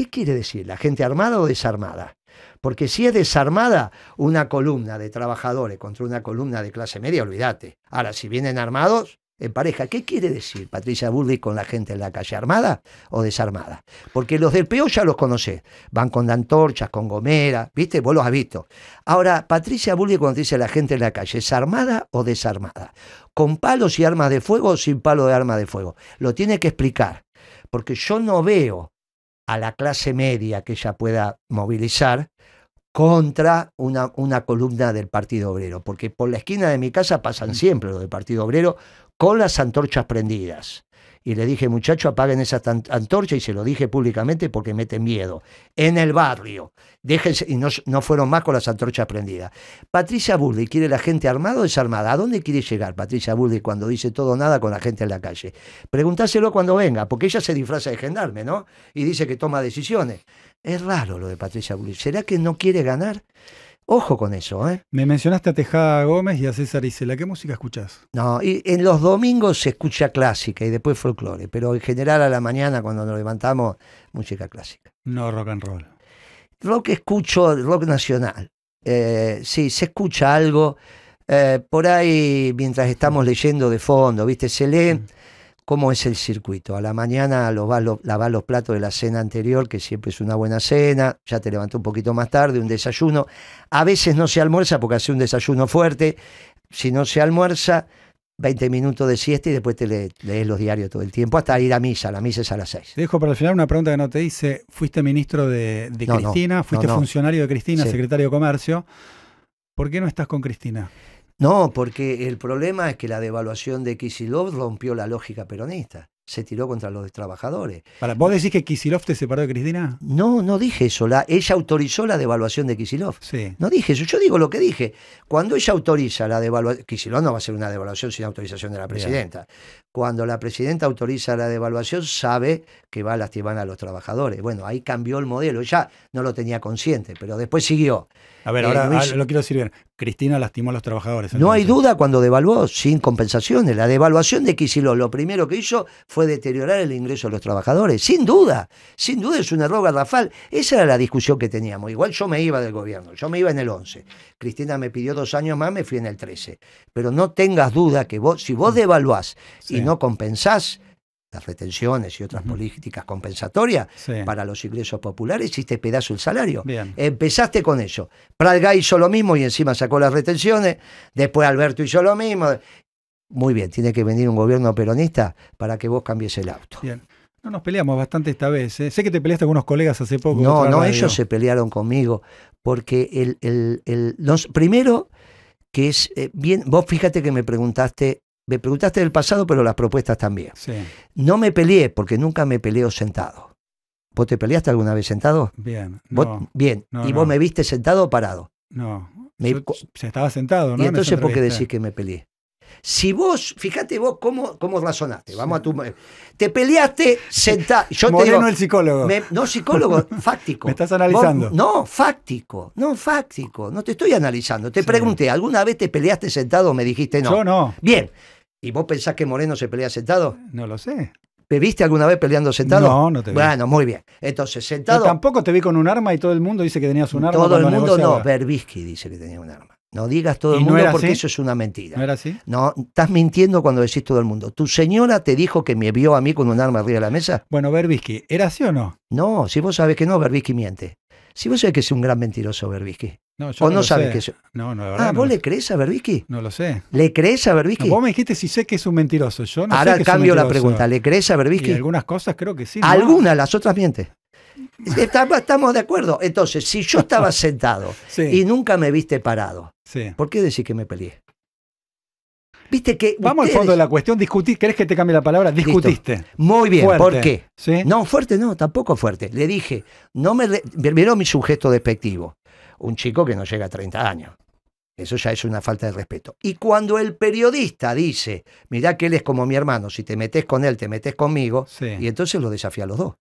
¿Qué quiere decir? ¿La gente armada o desarmada? Porque si es desarmada una columna de trabajadores contra una columna de clase media, olvídate. Ahora, si vienen armados, en pareja, ¿qué quiere decir Patricia Burley con la gente en la calle? ¿Armada o desarmada? Porque los del PO ya los conoce, Van con antorchas, con gomeras, ¿viste? Vos los has visto. Ahora, Patricia Burley cuando dice la gente en la calle, ¿es armada o desarmada? ¿Con palos y armas de fuego o sin palo de armas de fuego? Lo tiene que explicar. Porque yo no veo a la clase media que ella pueda movilizar contra una, una, columna del Partido Obrero, porque por la esquina de mi casa pasan siempre los del Partido Obrero con las antorchas prendidas y le dije, muchacho, apaguen esa antorcha y se lo dije públicamente porque mete miedo. En el barrio. Déjense, y no, no fueron más con las antorchas prendidas. Patricia Burdi, ¿quiere la gente armada o desarmada? ¿A dónde quiere llegar Patricia Burdi cuando dice todo nada con la gente en la calle? pregúntaselo cuando venga, porque ella se disfraza de gendarme, ¿no? Y dice que toma decisiones. Es raro lo de Patricia Burley. ¿Será que no quiere ganar? Ojo con eso, ¿eh? Me mencionaste a Tejada Gómez y a César Isela. ¿Qué música escuchas? No, y en los domingos se escucha clásica y después folclore, pero en general a la mañana cuando nos levantamos, música clásica. No rock and roll. Rock escucho, rock nacional. Eh, sí, se escucha algo. Eh, por ahí, mientras estamos leyendo de fondo, ¿viste? Se lee. Mm cómo es el circuito. A la mañana lo lavas los platos de la cena anterior, que siempre es una buena cena, ya te levantó un poquito más tarde, un desayuno. A veces no se almuerza porque hace un desayuno fuerte. Si no se almuerza, 20 minutos de siesta y después te lees, los diarios todo el tiempo hasta ir a misa. La misa es a las 6. dejo para el final una pregunta que no te hice. Fuiste ministro de, Cristina, fuiste funcionario de Cristina, secretario de Comercio. ¿Por qué no estás con Cristina? No, porque el problema es que la devaluación de Kisilov rompió la lógica peronista se tiró contra los trabajadores. Para, ¿Vos decís que Kisilov te separó de Cristina? No, no dije eso. ella autorizó la devaluación de Kisilov. Sí. No dije eso. Yo digo lo que dije. Cuando ella autoriza la devaluación, Kisilov no va a ser una devaluación sin autorización de la presidenta. Cuando la presidenta autoriza la devaluación, sabe que va a lastimar a los trabajadores. Bueno, ahí cambió el modelo. Ella no lo tenía consciente, pero después siguió. A ver, ahora eh, ah, lo quiero decir bien. Cristina lastimó a los trabajadores. No hay duda cuando devaluó sin compensaciones. La devaluación de Kisilov, lo primero que hizo fue deteriorar el ingreso de los trabajadores. Sin duda, sin duda es una error garrafal. Esa era la discusión que teníamos. Igual yo me iba del gobierno, yo me iba en el 11. Cristina me pidió dos años más, me fui en el 13. Pero no tengas duda que vos, si vos mm. devaluás y no compensás, las retenciones y otras políticas compensatorias para los ingresos populares, hiciste pedazo el salario. Empezaste con eso. Pralga hizo lo mismo y encima sacó las retenciones, después Alberto hizo lo mismo, muy bien, tiene que venir un gobierno peronista para que vos cambies el auto. Bien. No nos peleamos bastante esta vez. ¿eh? Sé que te peleaste con unos colegas hace poco. No, no, ellos se pelearon conmigo. Porque el, el, el los, primero, que es eh, bien. Vos fíjate que me preguntaste. Me preguntaste del pasado, pero las propuestas también. Sí. No me peleé, porque nunca me peleo sentado. ¿Vos te peleaste alguna vez sentado? Bien. bien. ¿Y vos me viste sentado o parado? No. se estaba sentado, ¿no? Y entonces, ¿por qué decís que me peleé? Si vos, fíjate vos cómo, cómo razonaste, vamos a tu... Te peleaste, sentado. Yo Moreno el psicólogo. no psicólogo, fáctico. me estás analizando. no, fáctico, no fáctico, no te estoy analizando. Te pregunté, ¿alguna vez te peleaste sentado o me dijiste no? Yo no. Bien. ¿Y vos pensás que Moreno se pelea sentado? No lo sé. ¿Te viste alguna vez peleando sentado? No, no te vi. Bueno, muy bien. Entonces, sentado. Yo tampoco te vi con un arma y todo el mundo dice que tenías un arma. Todo el mundo no. Berbisky dice que tenía un arma. No digas todo el mundo porque eso es una mentira. ¿No era así? No, estás mintiendo cuando decís todo el mundo. ¿Tu señora te dijo que me vio a mí con un arma arriba de la mesa? Bueno, Berbisky, ¿era así o no? No, si vos sabes que no, Berbisky miente. Si vos sabés que es un gran mentiroso, Berbisky. No, no, que yo? No, no, ah, verdad. Ah, ¿vos le crees a Berbisky? No lo sé. ¿Le crees a Berbisky? vos me dijiste si sé que es un mentiroso. Yo no Ahora cambio la pregunta. ¿Le crees a Berbisky? algunas cosas creo que sí. Algunas, las otras miente. Estamos de acuerdo. Entonces, si yo estaba sentado y nunca me viste parado, ¿por qué decir que me peleé? Viste que Vamos al fondo de la cuestión. discutir crees que te cambie la palabra? Discutiste. Muy bien. ¿Por qué? No, fuerte no, tampoco fuerte. Le dije, no me. mi sujeto despectivo un chico que no llega a 30 años. Eso ya es una falta de respeto. Y cuando el periodista dice, mirá que él es como mi hermano, si te metes con él, te metes conmigo, y entonces lo desafía a los dos.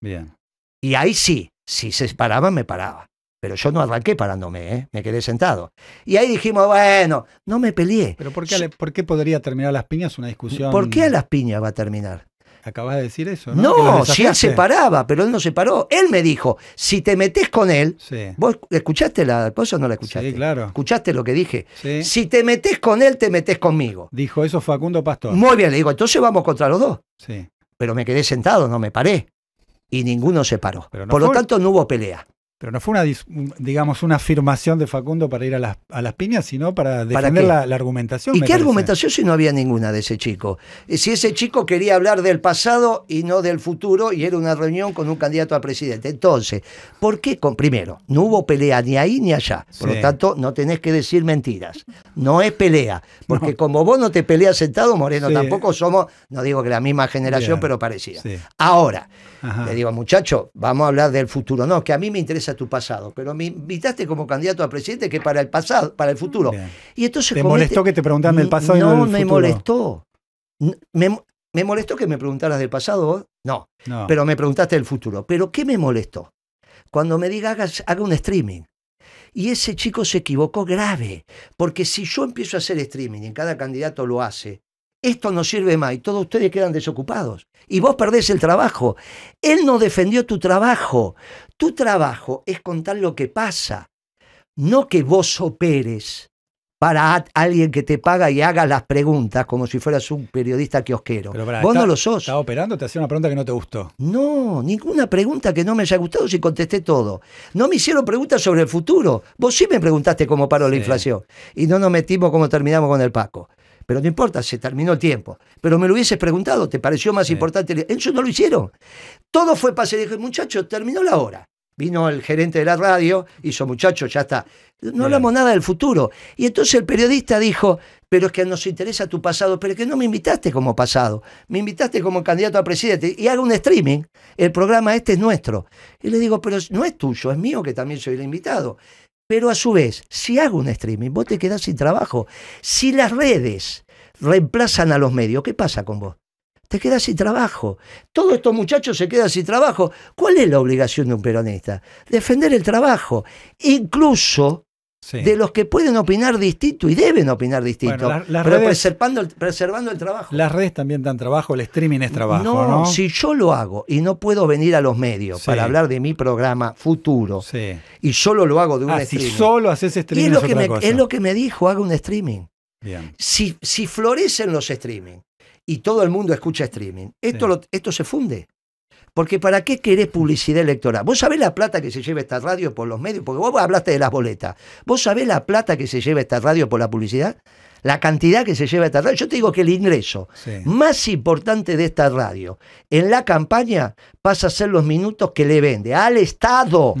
Bien. Y ahí sí, si se paraba, me paraba. Pero yo no arranqué parándome, ¿eh? me quedé sentado. Y ahí dijimos, bueno, no me peleé. ¿Pero por qué, por qué podría terminar las piñas una discusión? ¿Por qué a las piñas va a terminar? Acabas de decir eso, ¿no? No, si él se paraba, pero él no se paró. Él me dijo, si te metes con él, vos escuchaste la cosa o no la escuchaste. Sí, claro. Escuchaste lo que dije. Si te metes con él, te metes conmigo. Dijo eso Facundo Pastor. Muy bien, le digo, entonces vamos contra los dos. Sí. Pero me quedé sentado, no me paré. Y ninguno se paró. Por lo tanto, no hubo pelea. Pero no fue una, digamos, una afirmación de Facundo para ir a las, piñas, sino para defender la, argumentación. ¿Y qué argumentación si no había ninguna de ese chico? Eh, si ese chico quería hablar del pasado y no del futuro, y era una reunión con un candidato a presidente. Entonces, ¿por qué? primero, no hubo pelea ni ahí ni allá. Por lo tanto, no tenés que decir mentiras. No es pelea. Porque como vos no te peleas sentado, Moreno, tampoco somos, no digo que la misma generación, pero parecida. Ahora, le digo, muchacho, vamos a hablar del futuro. No, que a mí me interesa tu pasado, pero me invitaste como candidato a presidente que para el pasado, para el futuro. Y entonces ¿Te molestó que te preguntaran del pasado? No, no me molestó. Me, me, molestó que me preguntaras del pasado, no, pero me preguntaste del futuro. ¿Pero qué me molestó? Cuando me diga, haga un streaming. Y ese chico se equivocó grave, porque si yo empiezo a hacer streaming y cada candidato lo hace, esto no sirve más y todos ustedes quedan desocupados. Y vos perdés el trabajo. Él no defendió tu trabajo. Tu trabajo es contar lo que pasa, no que vos operes para alguien que te paga y haga las preguntas como si fueras un periodista que os quiero. Vos no lo sos. Estaba operando, te hacía una pregunta que no te gustó. No, ninguna pregunta que no me haya gustado si contesté todo. No me hicieron preguntas sobre el futuro. Vos sí me preguntaste cómo paró la inflación. Y no nos metimos como terminamos con el Paco. Pero no importa, se terminó el tiempo. Pero me lo hubieses preguntado, ¿te pareció más importante? Eso no lo hicieron. Todo fue pase. Dije, muchachos, terminó la hora vino el gerente de la radio, hizo muchachos, ya está. No hablamos nada del futuro. Y entonces el periodista dijo, pero es que nos interesa tu pasado, pero es que no me invitaste como pasado, me invitaste como candidato a presidente y hago un streaming, el programa este es nuestro. Y le digo, pero no es tuyo, es mío que también soy el invitado. Pero a su vez, si hago un streaming, vos te quedás sin trabajo. Si las redes reemplazan a los medios, ¿qué pasa con vos? te quedas sin trabajo. Todos estos muchachos se quedan sin trabajo. ¿Cuál es la obligación de un peronista? Defender el trabajo, incluso de los que pueden opinar distinto y deben opinar distinto, pero preservando, el, trabajo. Las redes también dan trabajo, el streaming es trabajo. No, ¿no? si yo lo hago y no puedo venir a los medios para hablar de mi programa futuro y solo lo hago de un ah, streaming. Si solo haces streaming. es, lo que me, es lo que me dijo, hago un streaming. Si, si florecen los streaming y todo el mundo escucha streaming. Esto, esto se funde. Porque ¿para qué querés publicidad electoral? Vos sabés la plata que se lleva esta radio por los medios, porque vos hablaste de las boletas. ¿Vos sabés la plata que se lleva esta radio por la publicidad? La cantidad que se lleva esta radio. Yo te digo que el ingreso más importante de esta radio en la campaña pasa a ser los minutos que le vende al Estado.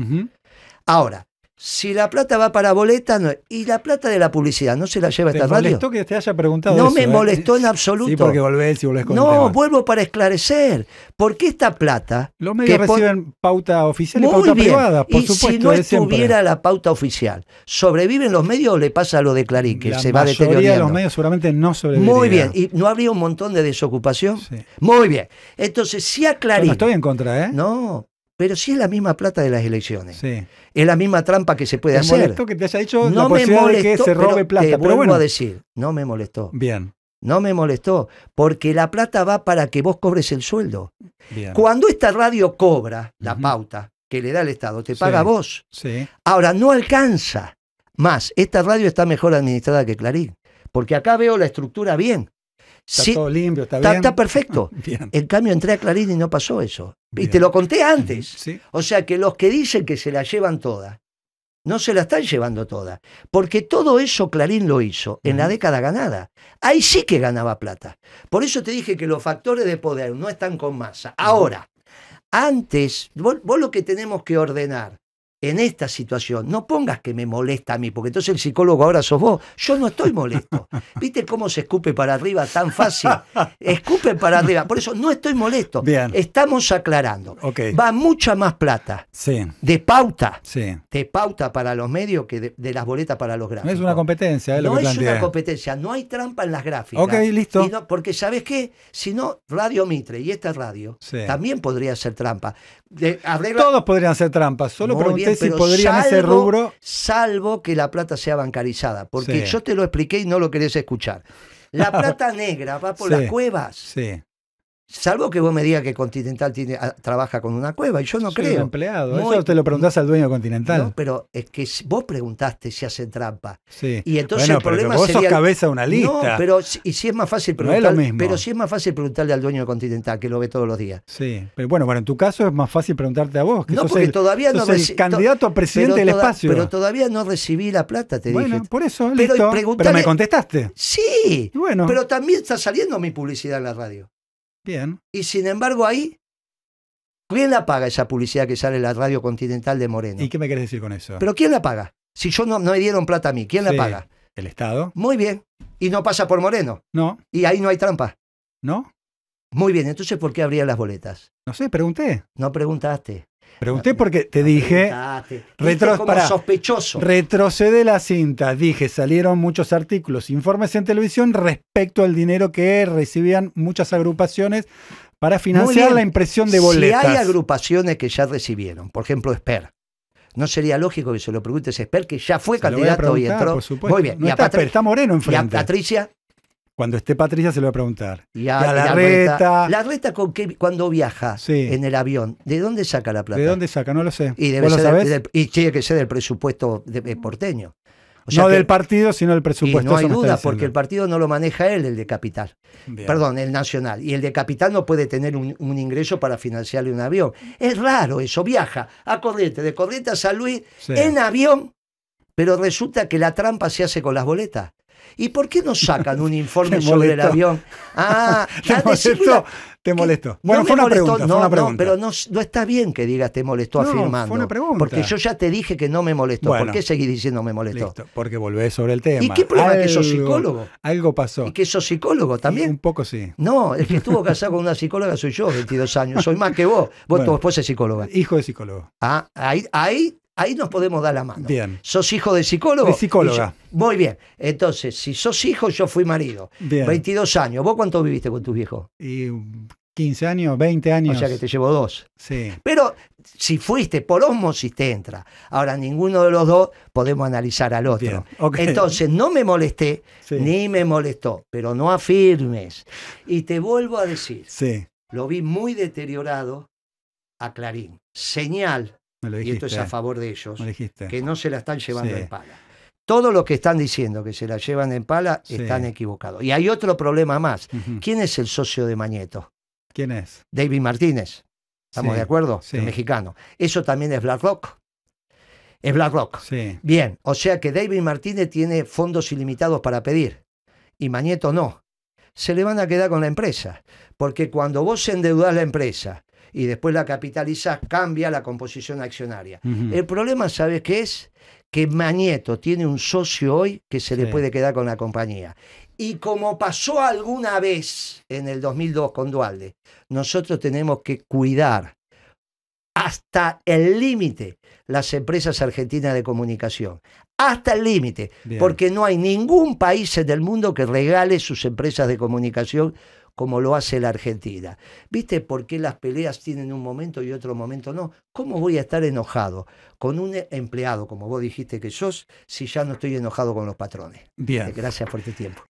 Ahora, si la plata va para boletas y la plata de la publicidad no se la lleva esta radio. me molestó que te haya preguntado No me eh? molestó en absoluto. Sí, porque volvés y volvés con No, vuelvo para esclarecer. Porque esta plata. Los medios reciben pauta oficial y pauta privada, por y supuesto, Si no estuviera la pauta oficial, ¿sobreviven los medios o le pasa lo de Clarín, que se va deteriorando? los medios seguramente no sobreviven. Muy bien. ¿Y no habría un montón de desocupación? Sí. Muy bien. Entonces, si a Clarín. no estoy en contra, ¿eh? No, pero sí es la misma plata de las elecciones. Es la misma trampa que se puede hacer. que te haya no me molestó, que se robe plata. Te vuelvo a decir, no me molestó. Bien. No me molestó, porque la plata va para que vos cobres el sueldo. Cuando esta radio cobra la pauta que le da el Estado, te paga vos. Ahora, no alcanza. Más, esta radio está mejor administrada que Clarín, porque acá veo la estructura bien. Está todo limpio, está, bien. Está perfecto. En cambio, entré a Clarín y no pasó eso. Y te lo conté antes. O sea que los que dicen que se la llevan toda, no se la están llevando toda. Porque todo eso Clarín lo hizo en la década ganada. Ahí sí que ganaba plata. Por eso te dije que los factores de poder no están con masa. Ahora, antes, vos lo que tenemos que ordenar en esta situación. No pongas que me molesta a mí, porque entonces el psicólogo ahora sos vos. Yo no estoy molesto. ¿Viste cómo se escupe para arriba tan fácil? Escupe para arriba. Por eso no estoy molesto. Bien. Estamos aclarando. Va mucha más plata sí. de pauta. Sí. De pauta para los medios que de, las boletas para los gráficos. No es una competencia, lo No es una competencia. No hay trampa en las gráficas. Ok, listo. porque ¿sabes qué? Si no, Radio Mitre y esta radio también podría ser trampa. Todos podrían ser trampas, solo pregunté si podrían ser rubro. Salvo que la plata sea bancarizada, porque yo te lo expliqué y no lo querés escuchar. La plata negra va por las cuevas. Sí. Salvo que vos me digas que Continental tiene, ah, trabaja con una cueva, y yo no creo. empleado, eso te lo preguntás al dueño de Continental. No, pero es que vos preguntaste si hacen trampa. Sí. Y entonces el problema vos sos cabeza una lista. No, pero y si es más fácil pero si es más fácil preguntarle al dueño de Continental que lo ve todos los días. Sí, pero bueno, bueno, en tu caso es más fácil preguntarte a vos, que no, sos porque el, todavía no candidato a presidente del espacio. Pero todavía no recibí la plata, te dije. Bueno, por eso, pero, listo. Pero me contestaste. Sí. Bueno. Pero también está saliendo mi publicidad en la radio. Bien. Y sin embargo ahí, ¿quién la paga esa publicidad que sale en la radio continental de Moreno? ¿Y qué me querés decir con eso? Pero ¿quién la paga? Si yo no, no me dieron plata a mí, ¿quién la paga? El Estado. Muy bien. Y no pasa por Moreno. No. Y ahí no hay trampa. ¿No? Muy bien, entonces ¿por qué abrían las boletas? No sé, pregunté. No preguntaste. Pregunté porque te ah, dije. Retrocede la cinta. Dije, salieron muchos artículos, informes en televisión respecto al dinero que recibían muchas agrupaciones para financiar la impresión de boletas. Si hay agrupaciones que ya recibieron, por ejemplo, Esper. No sería lógico que se lo preguntes a Esper, que ya fue candidato y entró. Muy bien. y está, Moreno enfrente. Y a Patricia cuando esté Patricia se lo va a preguntar. Y la, reta. ¿La reta cuando viaja en el avión? ¿De dónde saca la plata? ¿De dónde saca? No lo sé. Y, debe tiene que ser del presupuesto de, porteño. no del partido, sino del presupuesto. Y no hay duda, porque el partido no lo maneja él, el de capital. Perdón, el nacional. Y el de capital no puede tener un, ingreso para financiarle un avión. Es raro eso, viaja a Corriente, de Corriente a San Luis, en avión, pero resulta que la trampa se hace con las boletas. ¿Y por qué no sacan un informe sobre el avión? Ah, te ah, molestó. te molestó. Bueno, fue, una pregunta, no, una pregunta, pero no, no, está bien que digas te molestó afirmando. Fue una pregunta. Porque yo ya te dije que no me molestó. ¿Por qué seguís diciendo me molestó? porque volvés sobre el tema. ¿Y qué problema que sos psicólogo? Algo pasó. ¿Y que sos psicólogo también? un poco sí. No, el que estuvo casado con una psicóloga soy yo, 22 años. Soy más que vos. Vos, bueno, tu esposa es psicóloga. Hijo de psicólogo. Ah, ahí, ahí Ahí nos podemos dar la mano. Bien. ¿Sos hijo de psicólogo? De psicóloga. muy bien. Entonces, si sos hijo, yo fui marido. 22 años. ¿Vos cuánto viviste con tus viejos? Y 15 años, 20 años. O sea que te llevo dos. Sí. Pero si fuiste por osmosis te entra. Ahora, ninguno de los dos podemos analizar al otro. Entonces, no me molesté ni me molestó, pero no afirmes. Y te vuelvo a decir, sí. lo vi muy deteriorado a Clarín. Señal y esto es a favor de ellos, que no se la están llevando en pala. Todos los que están diciendo que se la llevan en pala están equivocados. Y hay otro problema más. ¿Quién es el socio de Mañeto? ¿Quién es? David Martínez. ¿Estamos de acuerdo? Sí. mexicano. Eso también es BlackRock. Es BlackRock. Sí. Bien, o sea que David Martínez tiene fondos ilimitados para pedir y Mañeto no. Se le van a quedar con la empresa. Porque cuando vos endeudás la empresa y después la capitaliza cambia la composición accionaria. El problema, ¿sabes qué es? Que Mañeto tiene un socio hoy que se le puede quedar con la compañía. Y como pasó alguna vez en el 2002 con Dualde, nosotros tenemos que cuidar hasta el límite las empresas argentinas de comunicación. Hasta el límite, porque no hay ningún país en el mundo que regale sus empresas de comunicación como lo hace la Argentina. ¿Viste por qué las peleas tienen un momento y otro momento no? ¿Cómo voy a estar enojado con un empleado, como vos dijiste que sos, si ya no estoy enojado con los patrones? Bien. Gracias por este tiempo.